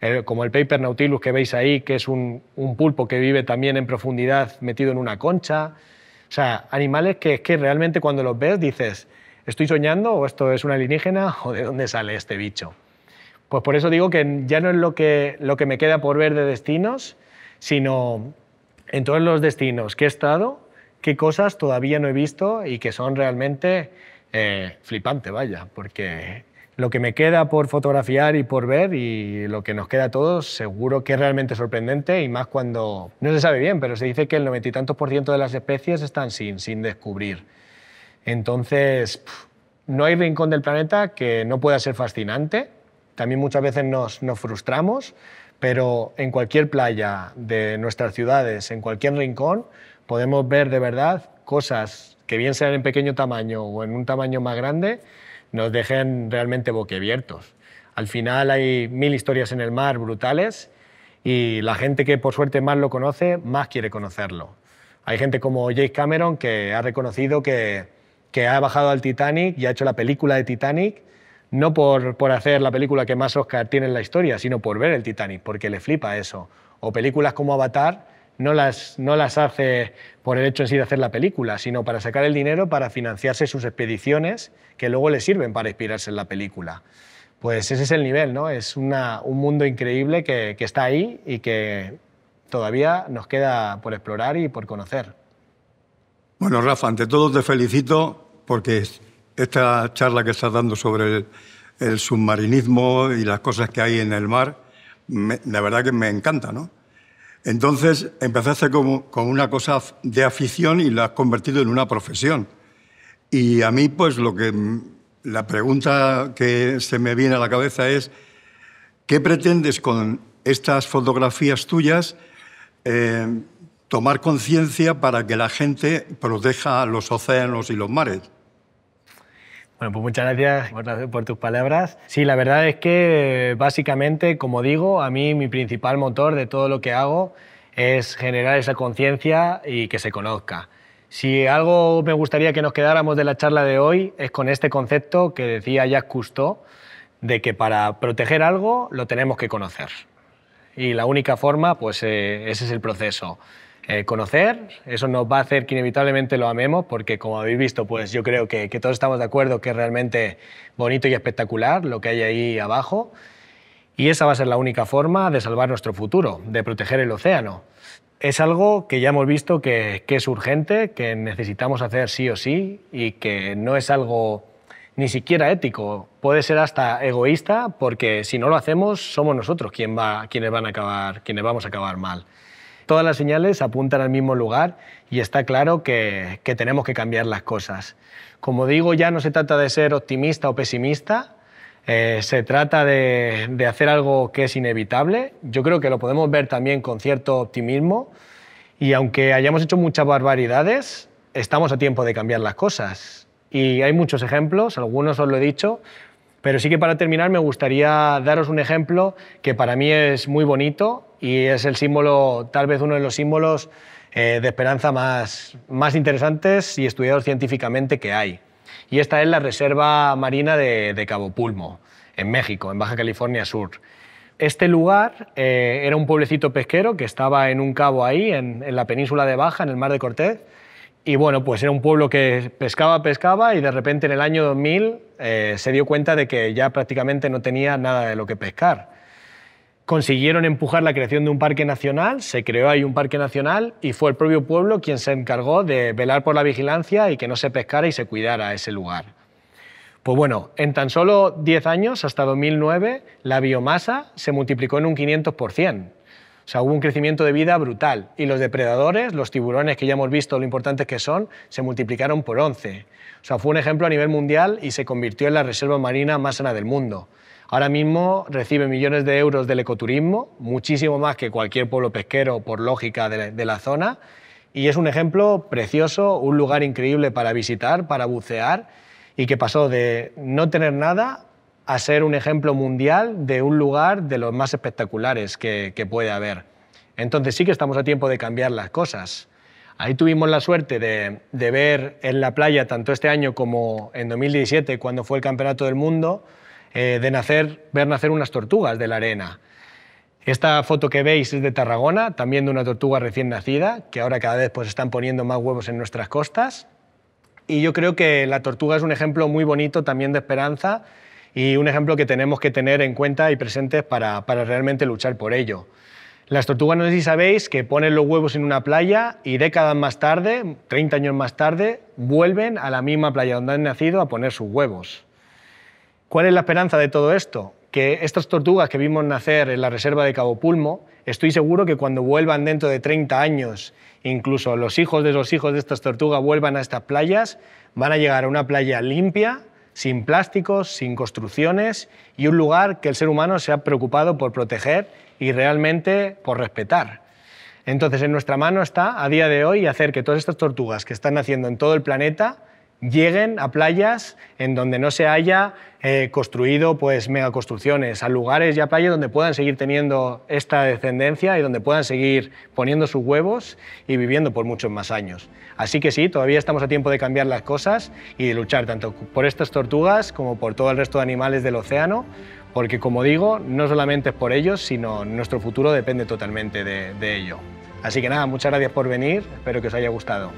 eh, como el Paper Nautilus que veis ahí, que es un, pulpo que vive también en profundidad metido en una concha. O sea, animales que es que realmente cuando los ves dices, ¿estoy soñando o esto es una alienígena o de dónde sale este bicho? Pues por eso digo que ya no es lo que, me queda por ver de destinos, sino en todos los destinos que he estado, qué cosas todavía no he visto y que son realmente eh, flipante, vaya, porque lo que me queda por fotografiar y por ver y lo que nos queda a todos seguro que es realmente sorprendente y más cuando no se sabe bien, pero se dice que el noventa y tantos por ciento de las especies están sin, descubrir. Entonces, no hay rincón del planeta que no pueda ser fascinante también muchas veces nos, frustramos, pero en cualquier playa de nuestras ciudades, en cualquier rincón, podemos ver de verdad cosas que bien sean en pequeño tamaño o en un tamaño más grande, nos dejen realmente boquiabiertos. Al final hay mil historias en el mar brutales y la gente que por suerte más lo conoce, más quiere conocerlo. Hay gente como James Cameron que ha reconocido que ha bajado al Titanic y ha hecho la película de Titanic no por, por hacer la película que más Oscar tiene en la historia, sino por ver el Titanic, porque le flipa eso. O películas como Avatar no las, no las hace por el hecho en sí de hacer la película, sino para sacar el dinero para financiarse sus expediciones que luego le sirven para inspirarse en la película. Pues ese es el nivel, ¿no? Es un mundo increíble que, que está ahí y que todavía nos queda por explorar y por conocer. Bueno, Rafa, ante todo te felicito porque esta charla que estás dando sobre el, submarinismo y las cosas que hay en el mar, la verdad que me encanta, ¿no? Entonces empezaste como, con una cosa de afición y la has convertido en una profesión. Y a mí, pues, lo que la pregunta que se me viene a la cabeza es ¿qué pretendes con estas fotografías tuyas eh, tomar conciencia para que la gente proteja los océanos y los mares? Bueno, pues muchas gracias por tus palabras. Sí, la verdad es que básicamente, como digo, a mí mi principal motor de todo lo que hago es generar esa conciencia y que se conozca. Si algo me gustaría que nos quedáramos de la charla de hoy es con este concepto que decía Jacques Cousteau, de que para proteger algo lo tenemos que conocer. Y la única forma, pues eh, ese es el proceso. Eh, conocer. Eso nos va a hacer que inevitablemente lo amemos, porque como habéis visto, pues yo creo que, todos estamos de acuerdo que es realmente bonito y espectacular lo que hay ahí abajo. Y esa va a ser la única forma de salvar nuestro futuro, de proteger el océano. Es algo que ya hemos visto que, es urgente, que necesitamos hacer sí o sí y que no es algo ni siquiera ético, puede ser hasta egoísta, porque si no lo hacemos, somos nosotros va, van a acabar, quienes vamos a acabar mal todas las señales apuntan al mismo lugar y está claro que, tenemos que cambiar las cosas. Como digo, ya no se trata de ser optimista o pesimista, eh, se trata de, de, hacer algo que es inevitable. Yo creo que lo podemos ver también con cierto optimismo. Y aunque hayamos hecho muchas barbaridades, estamos a tiempo de cambiar las cosas. Y hay muchos ejemplos, algunos os lo he dicho, pero sí que para terminar me gustaría daros un ejemplo que para mí es muy bonito y es el símbolo, tal vez uno de los símbolos eh, de esperanza más, interesantes y estudiados científicamente que hay. Y esta es la Reserva Marina de, Cabo Pulmo, en México, en Baja California Sur. Este lugar eh, era un pueblecito pesquero que estaba en un cabo ahí, en, la península de Baja, en el Mar de Cortés, y bueno, pues era un pueblo que pescaba, pescaba y de repente en el año 2000 eh, se dio cuenta de que ya prácticamente no tenía nada de lo que pescar consiguieron empujar la creación de un parque nacional, se creó ahí un parque nacional y fue el propio pueblo quien se encargó de velar por la vigilancia y que no se pescara y se cuidara ese lugar. Pues bueno, en tan solo 10 años, hasta 2009, la biomasa se multiplicó en un 500%. O sea, hubo un crecimiento de vida brutal y los depredadores, los tiburones que ya hemos visto lo importantes que son, se multiplicaron por 11. O sea, fue un ejemplo a nivel mundial y se convirtió en la reserva marina más sana del mundo. Ahora mismo recibe millones de euros del ecoturismo, muchísimo más que cualquier pueblo pesquero por lógica de, la zona, y es un ejemplo precioso, un lugar increíble para visitar, para bucear, y que pasó de no tener nada a ser un ejemplo mundial de un lugar de los más espectaculares que, puede haber. Entonces sí que estamos a tiempo de cambiar las cosas. Ahí tuvimos la suerte de, ver en la playa, tanto este año como en 2017, cuando fue el Campeonato del Mundo, eh, de nacer, ver nacer unas tortugas de la arena. Esta foto que veis es de Tarragona, también de una tortuga recién nacida, que ahora cada vez pues, están poniendo más huevos en nuestras costas. Y yo creo que la tortuga es un ejemplo muy bonito también de esperanza y un ejemplo que tenemos que tener en cuenta y presentes para, para realmente luchar por ello. Las tortugas, no sé si sabéis, que ponen los huevos en una playa y décadas más tarde, 30 años más tarde, vuelven a la misma playa donde han nacido a poner sus huevos. ¿Cuál es la esperanza de todo esto? Que estas tortugas que vimos nacer en la reserva de Cabo Pulmo, estoy seguro que cuando vuelvan dentro de 30 años, incluso los hijos de los hijos de estas tortugas vuelvan a estas playas, van a llegar a una playa limpia, sin plásticos, sin construcciones y un lugar que el ser humano se ha preocupado por proteger y realmente por respetar. Entonces, en nuestra mano está, a día de hoy, hacer que todas estas tortugas que están naciendo en todo el planeta lleguen a playas en donde no se haya eh, construido pues megaconstrucciones, a lugares y a playas donde puedan seguir teniendo esta descendencia y donde puedan seguir poniendo sus huevos y viviendo por muchos más años. Así que sí, todavía estamos a tiempo de cambiar las cosas y de luchar tanto por estas tortugas como por todo el resto de animales del océano, porque como digo, no solamente es por ellos, sino nuestro futuro depende totalmente de ello. Así que nada, muchas gracias por venir, espero que os haya gustado.